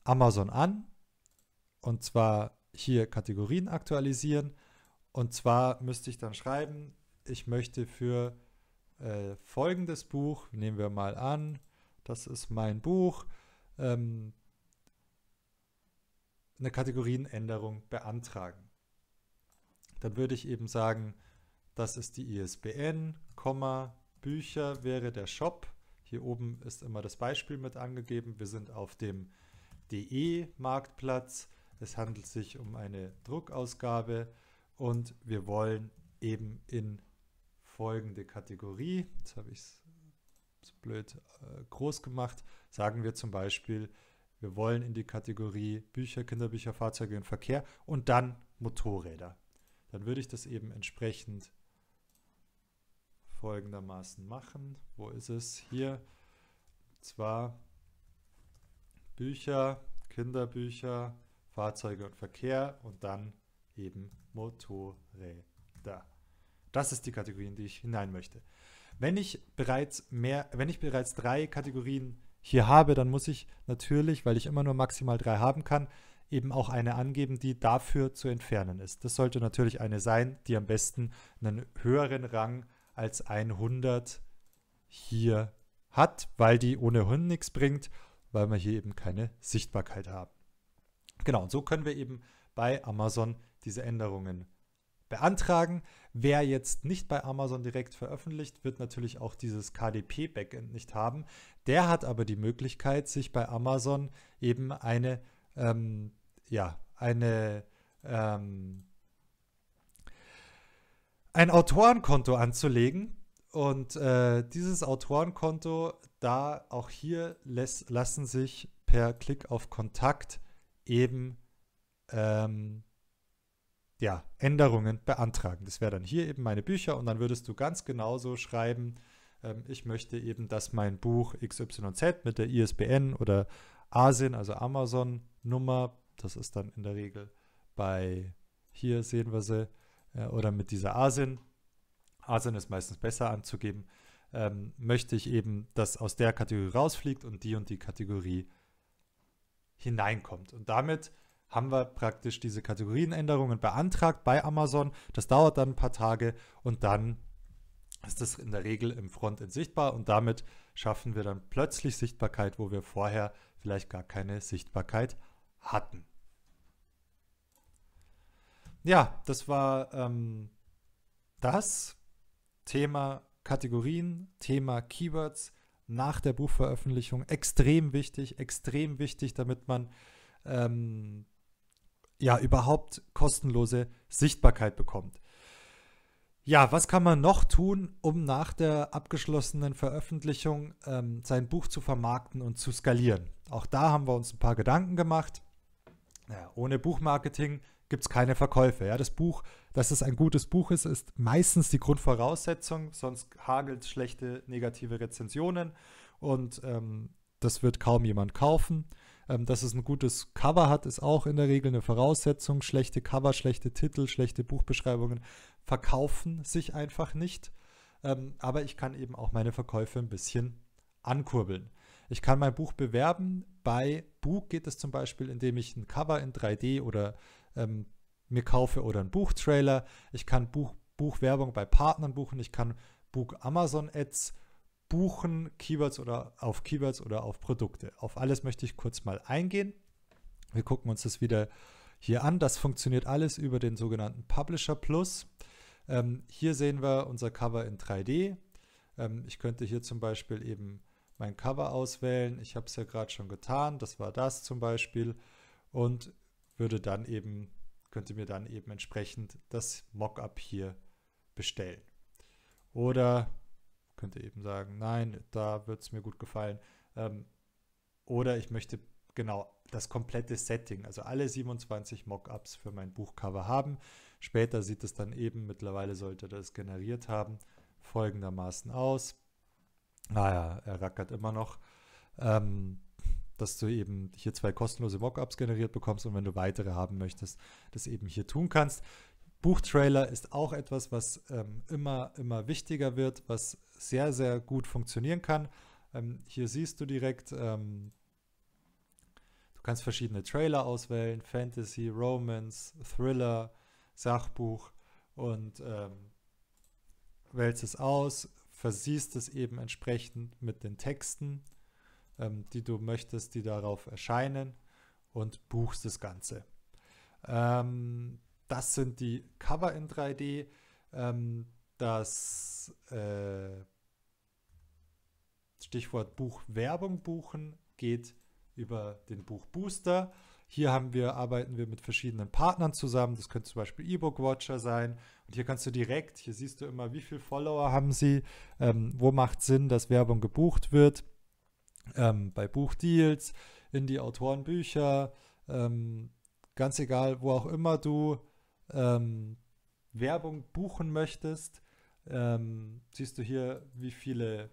Amazon an. Und zwar hier Kategorien aktualisieren. Und zwar müsste ich dann schreiben, ich möchte für äh, folgendes Buch, nehmen wir mal an, das ist mein Buch, ähm, eine Kategorienänderung beantragen. Dann würde ich eben sagen, das ist die ISBN, Komma, Bücher wäre der Shop. Hier oben ist immer das Beispiel mit angegeben. Wir sind auf dem DE-Marktplatz. Es handelt sich um eine Druckausgabe und wir wollen eben in folgende Kategorie. Jetzt habe ich es so blöd äh, groß gemacht, sagen wir zum Beispiel, wir wollen in die Kategorie Bücher, Kinderbücher, Fahrzeuge und Verkehr und dann Motorräder. Dann würde ich das eben entsprechend folgendermaßen machen. Wo ist es? Hier. Und zwar Bücher, Kinderbücher, Fahrzeuge und Verkehr und dann eben Motorräder. Das ist die Kategorie, in die ich hinein möchte. Wenn ich bereits mehr, wenn ich bereits drei Kategorien hier habe, dann muss ich natürlich, weil ich immer nur maximal drei haben kann, eben auch eine angeben, die dafür zu entfernen ist. Das sollte natürlich eine sein, die am besten einen höheren Rang als 100 hier hat, weil die ohnehin nichts bringt, weil wir hier eben keine Sichtbarkeit haben. Genau, und so können wir eben bei Amazon diese Änderungen beantragen. Wer jetzt nicht bei Amazon direkt veröffentlicht, wird natürlich auch dieses KDP-Backend nicht haben. Der hat aber die Möglichkeit, sich bei Amazon eben eine, ähm, ja, eine, ähm, ein Autorenkonto anzulegen. Und äh, dieses Autorenkonto, da auch hier lässt, lassen sich per Klick auf Kontakt eben ähm, ja, Änderungen beantragen. Das wäre dann hier eben meine Bücher und dann würdest du ganz genauso schreiben, ähm, ich möchte eben, dass mein Buch XYZ mit der ISBN oder ASIN, also Amazon-Nummer, das ist dann in der Regel bei, hier sehen wir sie, äh, oder mit dieser ASIN. ASIN ist meistens besser anzugeben. Ähm, möchte ich eben, dass aus der Kategorie rausfliegt und die und die Kategorie hineinkommt. Und damit haben wir praktisch diese Kategorienänderungen beantragt bei Amazon. Das dauert dann ein paar Tage und dann ist das in der Regel im Frontend sichtbar und damit schaffen wir dann plötzlich Sichtbarkeit, wo wir vorher vielleicht gar keine Sichtbarkeit hatten. Ja, das war ähm, das Thema Kategorien, Thema Keywords nach der Buchveröffentlichung. Extrem wichtig, extrem wichtig, damit man ähm, ja überhaupt kostenlose Sichtbarkeit bekommt. Ja, was kann man noch tun, um nach der abgeschlossenen Veröffentlichung ähm, sein Buch zu vermarkten und zu skalieren? Auch da haben wir uns ein paar Gedanken gemacht. Ja, ohne Buchmarketing gibt es keine Verkäufe. Ja, das Buch, dass es ein gutes Buch ist, ist meistens die Grundvoraussetzung, sonst hagelt schlechte negative Rezensionen und ähm, das wird kaum jemand kaufen. Ähm, dass es ein gutes Cover hat, ist auch in der Regel eine Voraussetzung. Schlechte Cover, schlechte Titel, schlechte Buchbeschreibungen verkaufen sich einfach nicht. Ähm, aber ich kann eben auch meine Verkäufe ein bisschen ankurbeln. Ich kann mein Buch bewerben. Bei Buch geht es zum Beispiel, indem ich ein Cover in 3D oder ähm, mir kaufe oder ein Buchtrailer. Ich kann Buch, Buchwerbung bei Partnern buchen. Ich kann Buch Amazon Ads buchen Keywords oder auf Keywords oder auf Produkte. Auf alles möchte ich kurz mal eingehen. Wir gucken uns das wieder hier an. Das funktioniert alles über den sogenannten Publisher Plus. Ähm, hier sehen wir unser Cover in 3D. Ähm, ich könnte hier zum Beispiel eben mein Cover auswählen. Ich habe es ja gerade schon getan. Das war das zum Beispiel. Und würde dann eben, könnte mir dann eben entsprechend das Mockup hier bestellen. Oder könnte eben sagen, nein, da wird es mir gut gefallen. Ähm, oder ich möchte genau das komplette Setting, also alle 27 Mockups für mein Buchcover haben. Später sieht es dann eben, mittlerweile sollte das generiert haben, folgendermaßen aus. Naja, ah er rackert immer noch. Ähm, dass du eben hier zwei kostenlose Mockups generiert bekommst und wenn du weitere haben möchtest, das eben hier tun kannst. Buchtrailer ist auch etwas, was ähm, immer, immer wichtiger wird, was sehr, sehr gut funktionieren kann. Ähm, hier siehst du direkt, ähm, du kannst verschiedene Trailer auswählen, Fantasy, Romance, Thriller, Sachbuch und ähm, wählst es aus, versiehst es eben entsprechend mit den Texten, ähm, die du möchtest, die darauf erscheinen und buchst das Ganze. Ähm, das sind die Cover in 3D. Ähm, dass äh, Stichwort Buchwerbung buchen geht über den Buchbooster. Hier haben wir, arbeiten wir mit verschiedenen Partnern zusammen. Das könnte zum Beispiel E-Book Watcher sein. Und hier kannst du direkt, hier siehst du immer, wie viele Follower haben sie, ähm, wo macht Sinn, dass Werbung gebucht wird. Ähm, bei Buchdeals, in die Autorenbücher, ähm, ganz egal, wo auch immer du ähm, Werbung buchen möchtest, ähm, siehst du hier, wie viele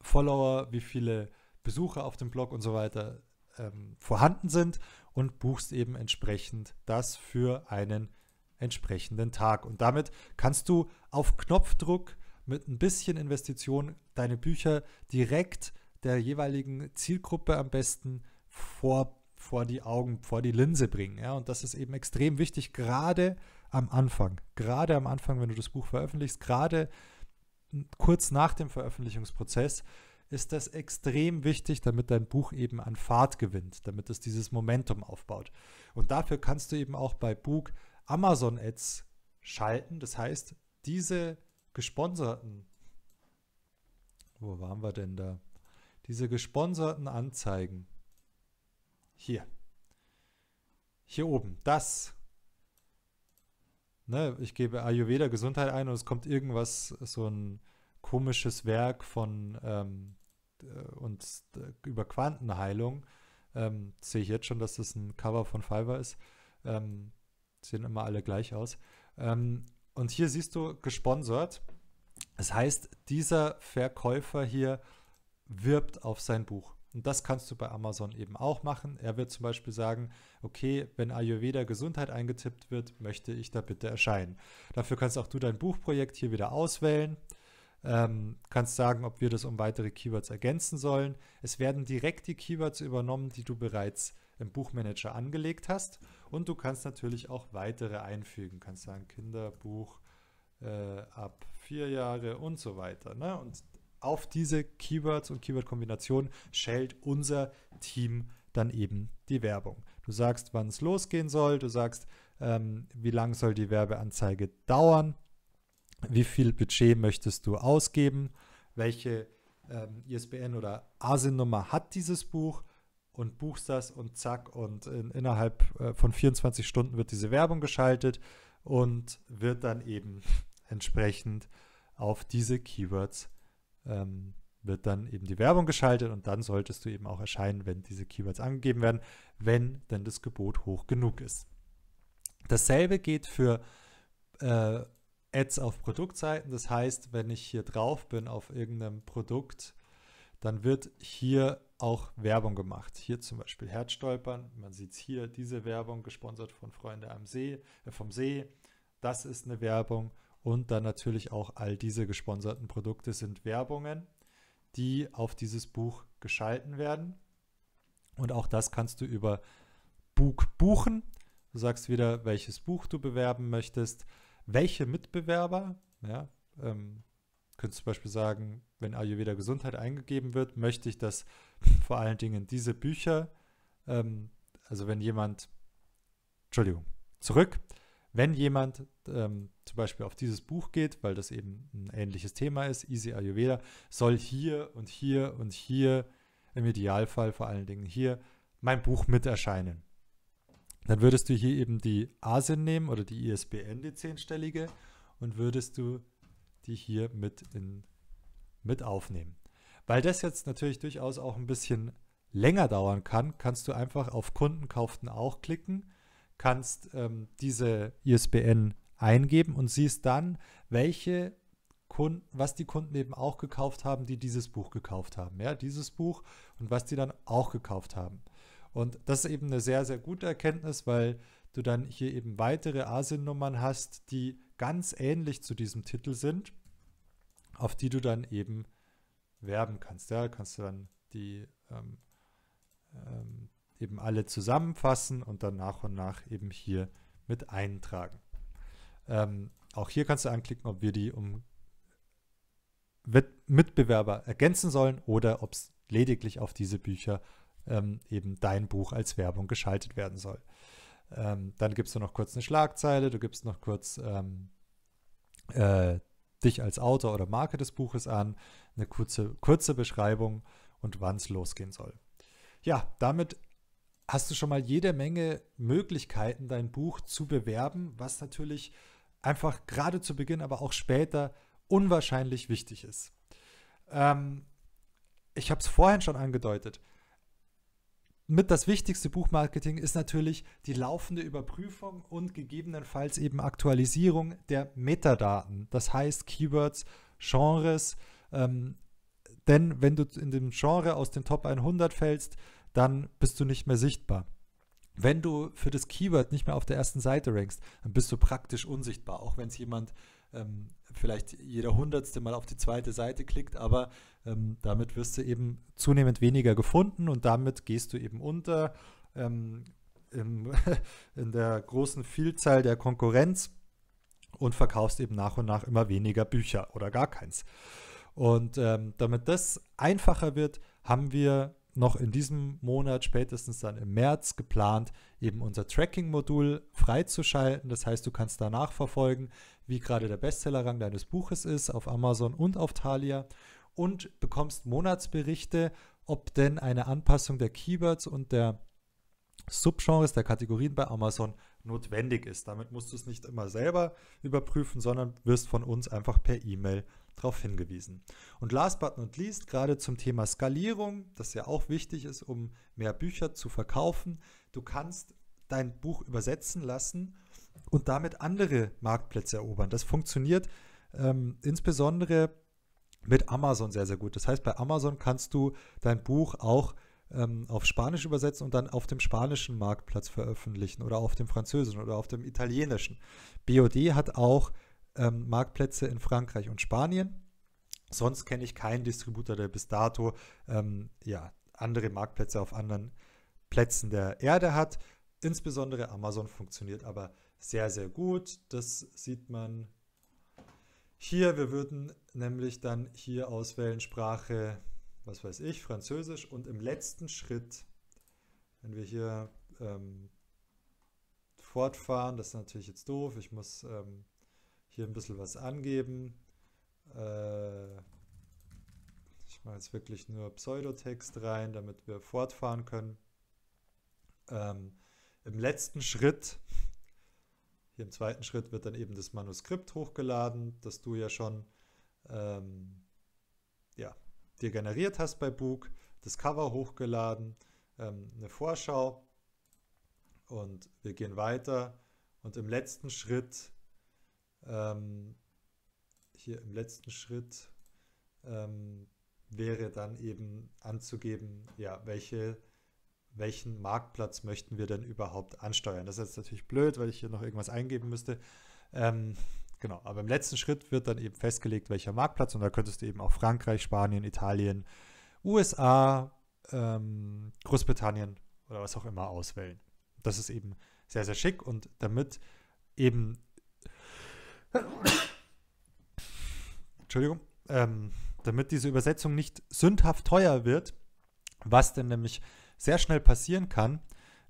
Follower, wie viele Besucher auf dem Blog und so weiter ähm, vorhanden sind und buchst eben entsprechend das für einen entsprechenden Tag. Und damit kannst du auf Knopfdruck mit ein bisschen Investition deine Bücher direkt der jeweiligen Zielgruppe am besten vor, vor die Augen, vor die Linse bringen. Ja? Und das ist eben extrem wichtig, gerade am Anfang. Gerade am Anfang, wenn du das Buch veröffentlichst, gerade kurz nach dem Veröffentlichungsprozess, ist das extrem wichtig, damit dein Buch eben an Fahrt gewinnt, damit es dieses Momentum aufbaut. Und dafür kannst du eben auch bei Bug Amazon Ads schalten. Das heißt, diese gesponserten, wo waren wir denn da? Diese gesponserten Anzeigen. Hier. Hier oben. Das ne, ich gebe Ayurveda Gesundheit ein und es kommt irgendwas, so ein komisches Werk von ähm, äh, und äh, über Quantenheilung. Ähm, sehe ich jetzt schon, dass das ein Cover von Fiverr ist. Ähm, sehen immer alle gleich aus. Ähm, und hier siehst du gesponsert. Das heißt, dieser Verkäufer hier wirbt auf sein Buch. Und das kannst du bei Amazon eben auch machen. Er wird zum Beispiel sagen, okay, wenn Ayurveda Gesundheit eingetippt wird, möchte ich da bitte erscheinen. Dafür kannst auch du dein Buchprojekt hier wieder auswählen. Ähm, kannst sagen, ob wir das um weitere Keywords ergänzen sollen. Es werden direkt die Keywords übernommen, die du bereits im Buchmanager angelegt hast. Und du kannst natürlich auch weitere einfügen. Kannst sagen, Kinderbuch äh, ab vier Jahre und so weiter. Ne? Und auf diese Keywords und Keyword-Kombinationen schält unser Team dann eben die Werbung. Du sagst, wann es losgehen soll, du sagst, ähm, wie lang soll die Werbeanzeige dauern, wie viel Budget möchtest du ausgeben, welche ähm, ISBN oder ASIN-Nummer hat dieses Buch und buchst das und zack und in, innerhalb äh, von 24 Stunden wird diese Werbung geschaltet und wird dann eben entsprechend auf diese Keywords geschaltet ähm, wird dann eben die Werbung geschaltet und dann solltest du eben auch erscheinen, wenn diese Keywords angegeben werden, wenn denn das Gebot hoch genug ist. Dasselbe geht für äh, Ads auf Produktseiten. Das heißt, wenn ich hier drauf bin auf irgendeinem Produkt, dann wird hier auch Werbung gemacht. Hier zum Beispiel Herzstolpern. Man sieht es hier, diese Werbung gesponsert von Freunde am See, äh, vom See. Das ist eine Werbung. Und dann natürlich auch all diese gesponserten Produkte sind Werbungen, die auf dieses Buch geschalten werden. Und auch das kannst du über Bug buchen. Du sagst wieder, welches Buch du bewerben möchtest, welche Mitbewerber. Ja, ähm, könntest zum Beispiel sagen, wenn Ayurveda Gesundheit eingegeben wird, möchte ich, dass vor allen Dingen diese Bücher, ähm, also wenn jemand, Entschuldigung, zurück, wenn jemand ähm, zum Beispiel auf dieses Buch geht, weil das eben ein ähnliches Thema ist, Easy Ayurveda, soll hier und hier und hier, im Idealfall vor allen Dingen hier, mein Buch mit erscheinen. Dann würdest du hier eben die ASIN nehmen oder die ISBN, die zehnstellige, und würdest du die hier mit, in, mit aufnehmen. Weil das jetzt natürlich durchaus auch ein bisschen länger dauern kann, kannst du einfach auf Kunden kauften auch klicken kannst ähm, diese ISBN eingeben und siehst dann, welche Kunden, was die Kunden eben auch gekauft haben, die dieses Buch gekauft haben. Ja, dieses Buch und was die dann auch gekauft haben. Und das ist eben eine sehr, sehr gute Erkenntnis, weil du dann hier eben weitere ASIN-Nummern hast, die ganz ähnlich zu diesem Titel sind, auf die du dann eben werben kannst. Ja, kannst du dann die, ähm, ähm, eben alle zusammenfassen und dann nach und nach eben hier mit eintragen. Ähm, auch hier kannst du anklicken, ob wir die um Mitbewerber ergänzen sollen oder ob es lediglich auf diese Bücher ähm, eben dein Buch als Werbung geschaltet werden soll. Ähm, dann gibst du noch kurz eine Schlagzeile, du gibst noch kurz ähm, äh, dich als Autor oder Marke des Buches an, eine kurze, kurze Beschreibung und wann es losgehen soll. Ja, damit hast du schon mal jede Menge Möglichkeiten, dein Buch zu bewerben, was natürlich einfach gerade zu Beginn, aber auch später unwahrscheinlich wichtig ist. Ähm, ich habe es vorhin schon angedeutet. Mit das wichtigste Buchmarketing ist natürlich die laufende Überprüfung und gegebenenfalls eben Aktualisierung der Metadaten, das heißt Keywords, Genres. Ähm, denn wenn du in dem Genre aus den Top 100 fällst, dann bist du nicht mehr sichtbar. Wenn du für das Keyword nicht mehr auf der ersten Seite rankst, dann bist du praktisch unsichtbar, auch wenn es jemand ähm, vielleicht jeder hundertste Mal auf die zweite Seite klickt, aber ähm, damit wirst du eben zunehmend weniger gefunden und damit gehst du eben unter ähm, im, in der großen Vielzahl der Konkurrenz und verkaufst eben nach und nach immer weniger Bücher oder gar keins. Und ähm, damit das einfacher wird, haben wir noch in diesem Monat, spätestens dann im März, geplant, eben unser Tracking-Modul freizuschalten. Das heißt, du kannst danach verfolgen, wie gerade der Bestsellerrang deines Buches ist auf Amazon und auf Thalia und bekommst Monatsberichte, ob denn eine Anpassung der Keywords und der Subgenres, der Kategorien bei Amazon notwendig ist. Damit musst du es nicht immer selber überprüfen, sondern wirst von uns einfach per E-Mail darauf hingewiesen. Und last but not least, gerade zum Thema Skalierung, das ja auch wichtig ist, um mehr Bücher zu verkaufen, du kannst dein Buch übersetzen lassen und damit andere Marktplätze erobern. Das funktioniert ähm, insbesondere mit Amazon sehr, sehr gut. Das heißt, bei Amazon kannst du dein Buch auch ähm, auf Spanisch übersetzen und dann auf dem spanischen Marktplatz veröffentlichen oder auf dem französischen oder auf dem italienischen. BOD hat auch ähm, Marktplätze in Frankreich und Spanien. Sonst kenne ich keinen Distributor, der bis dato ähm, ja, andere Marktplätze auf anderen Plätzen der Erde hat. Insbesondere Amazon funktioniert aber sehr, sehr gut. Das sieht man hier. Wir würden nämlich dann hier auswählen Sprache, was weiß ich, Französisch. Und im letzten Schritt, wenn wir hier ähm, fortfahren, das ist natürlich jetzt doof, ich muss ähm, hier ein bisschen was angeben. Äh, ich mache jetzt wirklich nur Pseudotext rein, damit wir fortfahren können. Ähm, Im letzten Schritt, hier im zweiten Schritt wird dann eben das Manuskript hochgeladen, das du ja schon ähm, ja, dir generiert hast bei Bug, das Cover hochgeladen, ähm, eine Vorschau und wir gehen weiter. Und im letzten Schritt ähm, hier im letzten Schritt ähm, wäre dann eben anzugeben, ja, welche, welchen Marktplatz möchten wir denn überhaupt ansteuern. Das ist jetzt natürlich blöd, weil ich hier noch irgendwas eingeben müsste. Ähm, genau, aber im letzten Schritt wird dann eben festgelegt, welcher Marktplatz und da könntest du eben auch Frankreich, Spanien, Italien, USA, ähm, Großbritannien oder was auch immer auswählen. Das ist eben sehr, sehr schick und damit eben Entschuldigung, ähm, damit diese Übersetzung nicht sündhaft teuer wird, was denn nämlich sehr schnell passieren kann,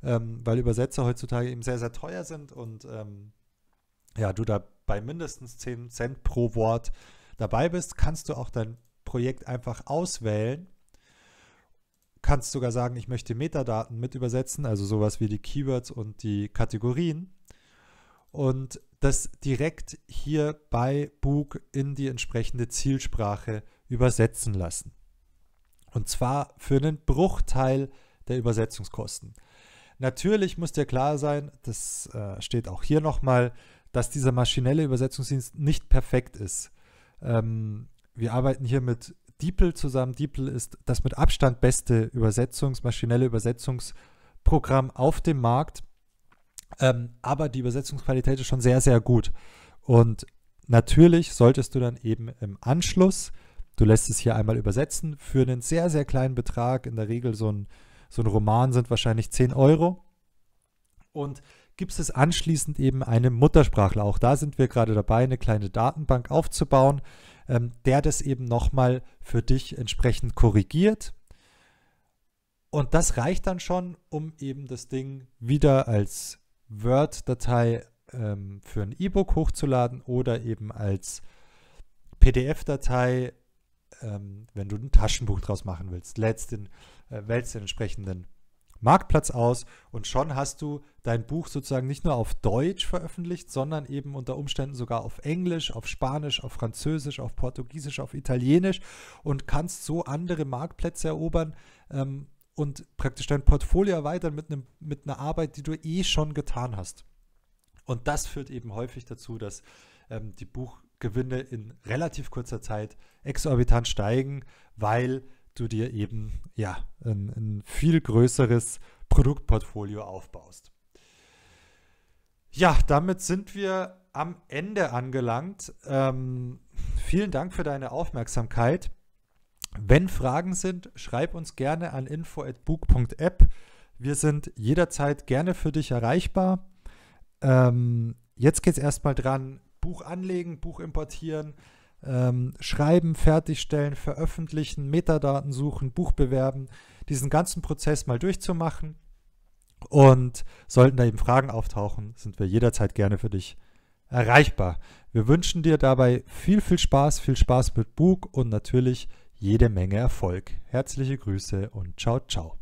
ähm, weil Übersetzer heutzutage eben sehr, sehr teuer sind und ähm, ja, du da bei mindestens 10 Cent pro Wort dabei bist, kannst du auch dein Projekt einfach auswählen. Kannst sogar sagen, ich möchte Metadaten mit übersetzen, also sowas wie die Keywords und die Kategorien. Und das direkt hier bei Bug in die entsprechende Zielsprache übersetzen lassen. Und zwar für einen Bruchteil der Übersetzungskosten. Natürlich muss dir klar sein, das äh, steht auch hier nochmal, dass dieser maschinelle Übersetzungsdienst nicht perfekt ist. Ähm, wir arbeiten hier mit DeepL zusammen. DeepL ist das mit Abstand beste Übersetzungs-, maschinelle Übersetzungsprogramm auf dem Markt. Ähm, aber die Übersetzungsqualität ist schon sehr, sehr gut. Und natürlich solltest du dann eben im Anschluss, du lässt es hier einmal übersetzen, für einen sehr, sehr kleinen Betrag, in der Regel so ein, so ein Roman sind wahrscheinlich 10 Euro. Und gibst es anschließend eben einem Muttersprachler. Auch da sind wir gerade dabei, eine kleine Datenbank aufzubauen, ähm, der das eben nochmal für dich entsprechend korrigiert. Und das reicht dann schon, um eben das Ding wieder als Word-Datei ähm, für ein E-Book hochzuladen oder eben als PDF-Datei, ähm, wenn du ein Taschenbuch draus machen willst. Lädst den, äh, wählst den entsprechenden Marktplatz aus und schon hast du dein Buch sozusagen nicht nur auf Deutsch veröffentlicht, sondern eben unter Umständen sogar auf Englisch, auf Spanisch, auf Französisch, auf Portugiesisch, auf Italienisch und kannst so andere Marktplätze erobern, ähm, und praktisch dein Portfolio erweitern mit, einem, mit einer Arbeit, die du eh schon getan hast. Und das führt eben häufig dazu, dass ähm, die Buchgewinne in relativ kurzer Zeit exorbitant steigen, weil du dir eben ja ein, ein viel größeres Produktportfolio aufbaust. Ja, damit sind wir am Ende angelangt. Ähm, vielen Dank für deine Aufmerksamkeit. Wenn Fragen sind, schreib uns gerne an info.bug.app. Wir sind jederzeit gerne für dich erreichbar. Ähm, jetzt geht es erstmal dran, Buch anlegen, Buch importieren, ähm, schreiben, fertigstellen, veröffentlichen, Metadaten suchen, Buch bewerben, diesen ganzen Prozess mal durchzumachen. Und sollten da eben Fragen auftauchen, sind wir jederzeit gerne für dich erreichbar. Wir wünschen dir dabei viel, viel Spaß, viel Spaß mit Buch und natürlich jede Menge Erfolg. Herzliche Grüße und ciao, ciao.